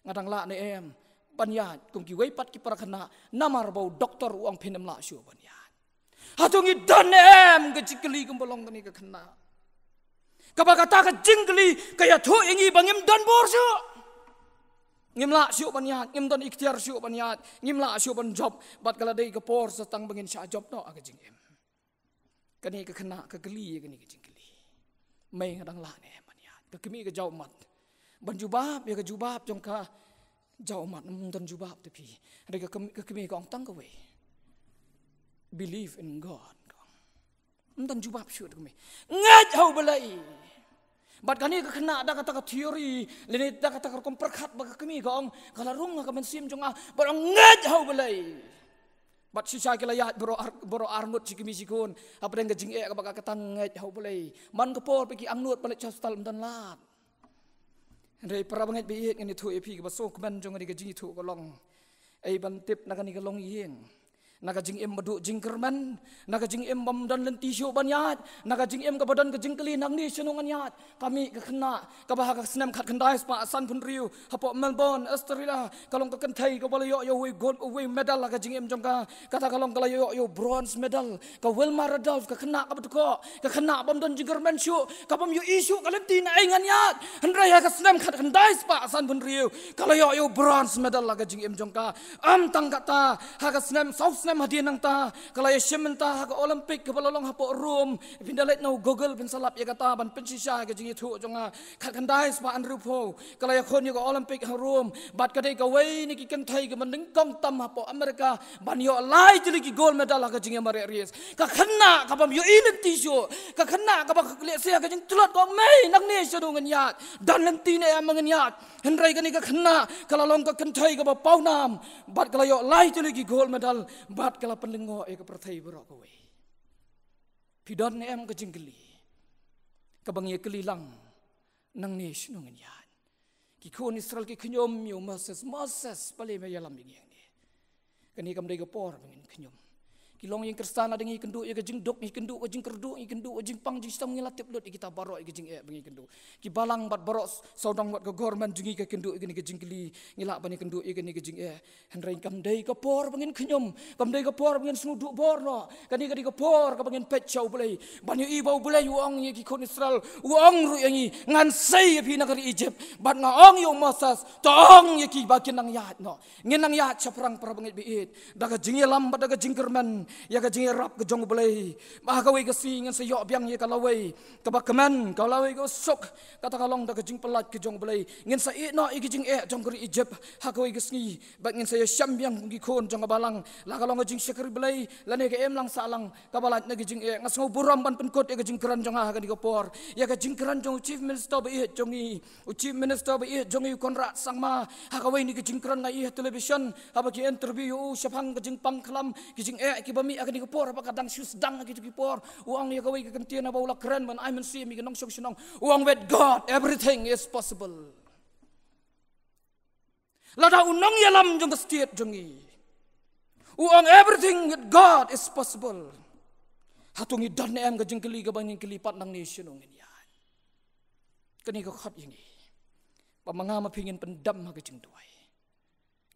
ngadang la ne em ban yat kum ki wei pat ki para kena namar bau doktor uang pinem la syo ban yat hatungi dan ne em ke jingkeli kum bolong ni ke kena ka kata ke jingkeli ka ya ingi bangim dan bor syo ngim la siu ban yat ngim don ikhtiar siu ban yat ngim la siu ban job bat kala dei ke por satang bangin sha job no aga jing em kani ke khna ke gli ke ni ke jing gli mai ngad la ne ban yat ke kemi ke jau mat ban ju bab ye ke ju jong ka jau mat ngim don ju bab te pi re ke ke kemi ke ong tang ke we believe in god ngim jubab ju bab siu te kemi ngad hau balai Bat gani ka khna da ka ta ka theory le ni da ka ta ka kom prakhat ba ka kemi ka ong ka la rung ka ben sim jong a ah, ba ong ngat hau ba lai bat si chai ka la ya bro ar bro ar mut chiki mi sikun a pa jing e ka ba ka ka tang ngat hau ba lai man ka por pe ki ang nuot ba le cha stal m dan lat rei pra ba ngat bi e ngani thu e phi ka ba so ka ben jong ani ka jing thu ka long ai ban tip na ka ni ka long yeng Naga jing em beduk jing kerman, naga jing em bom dan lenti syuk banyak, naga jing em kebadan ke jing kelinang ni senungan nyat. Kami kekena, kebaha ke senam kat kendai sepak asan pun riu, hapok Melbourne, Australia, kalong ke kentai ke boleh yuk yuk gold away medal lah ke jing em jongka. Kata kalong ke layuk yuk bronze medal, ke Wilma Radolf kekena ke beduk kekena bom dan jing kerman syuk, ke yuk isu ke lenti na ingan nyat. Hendrai ya ke senam kat kendai sepak asan pun riu, ke layuk yuk bronze medal lah ke jing em jongka. Am tangkata, ha ke senam sausin nem hadi nang ta kala ye shim ta ke olympic ka balolong hapo room bin no google bin salap ye kata ban pin shisha ke jingi thu jonga ka kan dai spa an rupo kala ye khon ye ka olympic ha room bat ka dei ka wei ni ki kan thai ka manung kong tam hapo america ban yo lai jili ki gold medal ka jingi mare ries ka khanna ka bam yo ilin ti jo ka khanna ka ba le se ka jing tulot kong mei nak ni sha dung ngan yat dan lan ti ne ya mangan yat hen ka ni ka khanna kala long ka kan thai ka ba pau nam bat kala yo lai jili ki gold medal obat kala pendengo e ke pertai berok kowe. Pidon ne em kejenggeli. Kebang ye kelilang nang ni sunung nyan. Ki ko ni sral ki kenyom yo Moses Moses pale me yalam bingi ni. Kani kam de ge por bingi kenyom. Kilong yang kersan ada ngi kenduk, yang kejeng dok, eh, ngi kenduk, kejeng kerduk, ngi kenduk, kejeng pang, jeng sistem ngi latip lut, kita barok, kejeng ek, ngi kendo. Ki balang bat barok, saudang bat kegorman gorman, jengi ke kenduk, ngi kejeng keli, ngi lak bani kenduk, ngi kejeng ek. Eh, Henry kam day ke por, pengen kenyum, kam day ke por, pengen semuduk por, no. Kani kadi ke por, ke pengen pecau boleh, bani ibau boleh, uang ngi kikun Israel, uang ru yang ngi, ngan say ke pina kari Ijib, bat nga ong yu masas, to ong ngi ki bakin nang yat, no. Ngi nang yat, caprang perang pengit biit, daga jengi lambat, daga kerman ya ka jing rap ke jong belai ba ka wei ka si ngan sa yo biang ye ka la wei ka ba kemen ka la wei ka sok ka ta ka long da ka jing pelat ke jong belai ngan sa e no e ka jing e jong ri ijep ha ka wei ka sngi ba ngan sa ye sham biang ngi khon jong balang la ka long ka jing sekri belai la ne ka em lang sa lang ka balat na ka jing e ngas ngau buram ban pen kot e ka jing kran jong ha ka di ka por ya ka jing kran jong chief minister ba e jong i chief minister ba e jong i kon ra sang ma ha ka wei ni ka jing kran na e television ha ba ki interview u shapang ka jing pang khlam ki jing e ki bami aga di kupor apa kadang sius dang aga di kupor uang ya kawai kentian apa ulah keren man I'm see mikan nong shong uang with God everything is possible lada unong ya lam jong setiap jongi uang everything with God is possible hatungi dan em ga jengkeli ga bangin kelipat nang nation nong ini ya. kini ga khot ini pamanga ma pingin pendam ma ga jengduai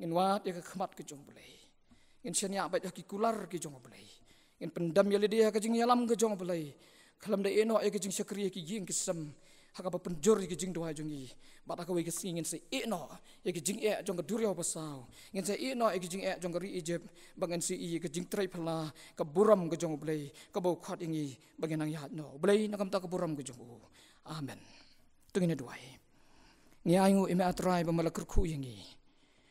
ngin wat ya ga khmat ga jong boleh in shen ya bai ki kular ki jong blai in pendam ya lidia ka jing yalam ka jong blai kalam de eno ek jing sakri ki jing ya ki sam ha ka penjor ki jing do ya ha ya jong yi ba ta in se eno ek jing e jong duri ho pasau in se eno ek jing e jong ri egypt bang in se i ki jing trai phala ka buram ka jong blai ka bo khat ingi bang nang ya no blai na kam ta ka buram ka jong amen tu ni ne ni ai ngu ime atrai ba malakur khu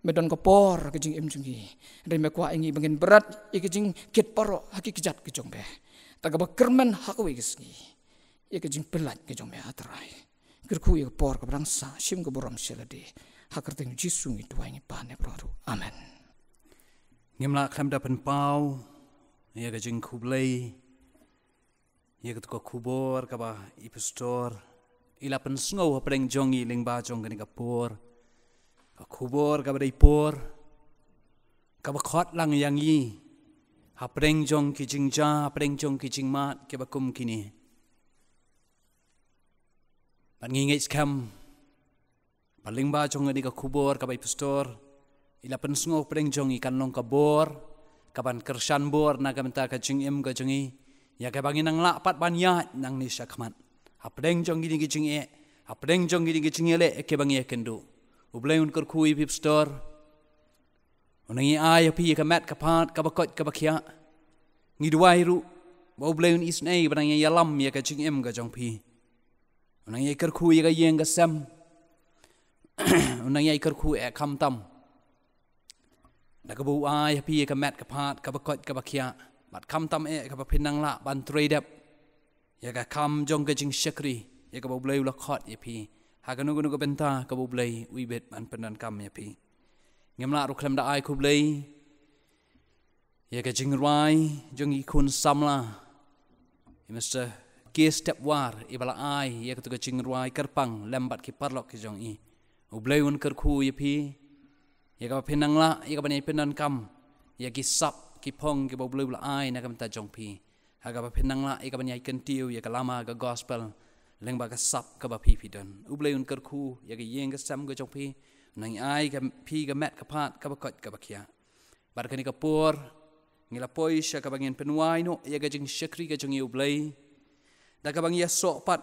medan kepor kejing em jungi rime kwa ingi bengin berat ikejing kit poro haki kejat kejong be taga ba kermen haku ikesngi ikejing pelat kejong be atrai ha kirku ye por ka brang sa sim go borom seladi hakar ting jisung i tuang i pane proru amen ngimla klam da pen pau ye kejing kublei ye ketko kubor ka ba ipestor ila pen sngo ha preng jongi ling ba jong ga por kubor gabre ipor kab khot lang yang yi apreng ha jong ki jing ja apreng ha jong ki jing mat ke bakum kini pan ngi ngai skam paling ba jong ni ka kubor kab ipstor ila pen sngo apreng jong i kan long ka bor kaban kersan bor na gam ta ka jing em ga jong i ya ka bangi nang la pat ban ya nang ni sakman apreng ha jong gi ni gi jing e apreng jong gi ni gi jing e le ke bangi e kendu รูเลยอุนกรคุยพิบสตอร์วันนี้อายพี่กับแมทกับพาดกับกอดกับเคียงีดวายรู้บ่เบลยอุนอิสเน่บันนี้ยาลัมยากับชิงเอ็มกับจองพีวันนี้กรคุยกับเยงกับแซมวันนี้กรคุยแอคคำตำแล้วก็บูอายพี่กับแมทกับพาดกับกอดกับเคียบัดคำตำเอกับพินังละบันเทรดับยากับคำจองกับจิงเชครียากับบ่เบลยุละคอดยาพี่ Haga nunggu nunggu benta kabu belai wibet man pendan kam ya pi. Ngemla ruk lem da ai ku belai. Ya ke jing rai jung ikun samla. Ya mister ke step war ibala e ai ya ke tuga jing rai kerpang lembat ki parlok ki jong i. U belai un ya pi. Ya ke penang la ya ke banai pendan kam. Ya ki sap ki pong ki bau belai bula ai na kam ta pi. Haga penang la ya ke banai kentiu ya ke lama ke gospel leng ba ka sap ka ba phi phi don u ble un kar khu ya ga yeng ka sam ga chong phi nang ai ka phi ga mat ka phat ka ba kot ka ba khia bar ka ni ka por ngi la poi sha ka bangin pen wai no ya ga jing shakri ga jing u ble da ka bang ya so pat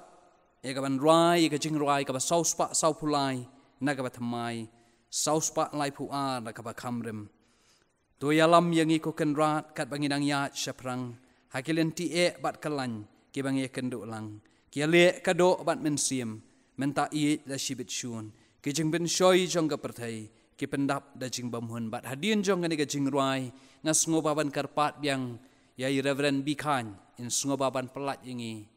ya ga ban rai ya jing rai ka ba sau spa sau phulai na ka ba thamai sau spa lai phu a na ka ba kham rem to ya lam yang iko ken rat kat bangin ang ya shaprang hakilen ti e bat kalan ke bangin ken do lang Ki le ka bat men siem men ta i la shibit shun. Ki jing ben shoy jong ka perthai ki pendap da jing bam hun bat hadien jong ani ka jing ruai ngas ngoba ban karpat yang yai reverend bikan in ngoba ban pelat ingi.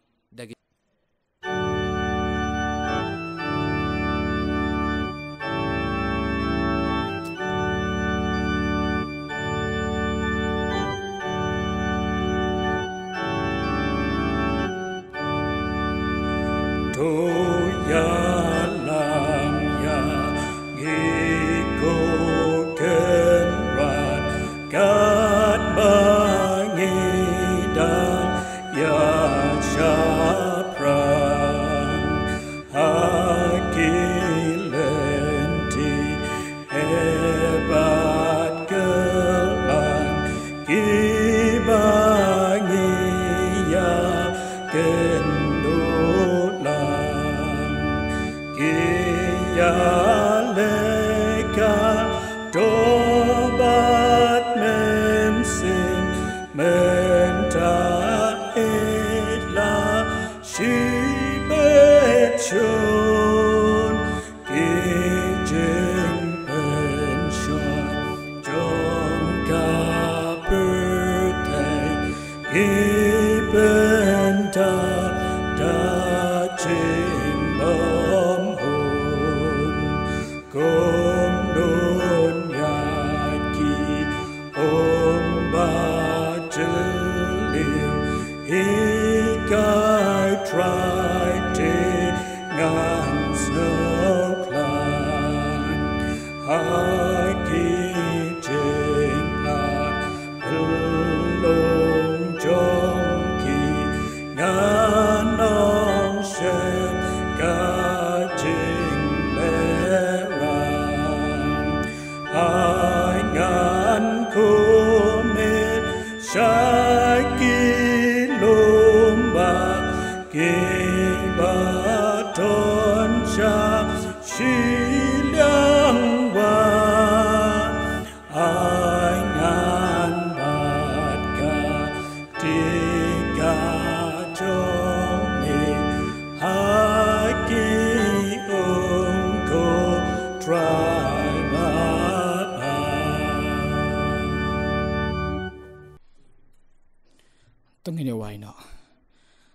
bawai no.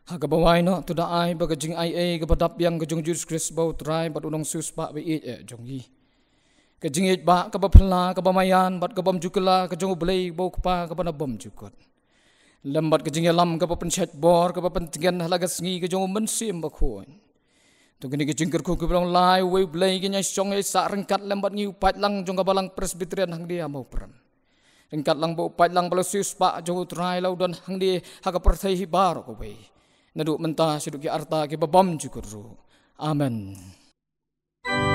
Haga bawai no tu dah ai bagajing ai ai ke padap yang ke jurus skris bau trai pat unong sus pak be eh, it eh jongi. Ke jing it ba ke bapla mayan. Bat pat ke bam beli ke jung blei bau kepa ke bam jukot. Lambat ke jing alam ke bor ke pentingan tigan halaga sngi ke jung mensim bakhoin. Tu gini ke kerku ke bilang lai we blei ke nyai song ai sa rengkat lembat upat lang jung ke balang presbiterian hang dia mau peram. Engkat lang bu pat lang balasius pak jauh terai lau dan hang di haga pertai hibar ko bay. Naduk mentah siduk arta ki babam jukur Amen. Amen.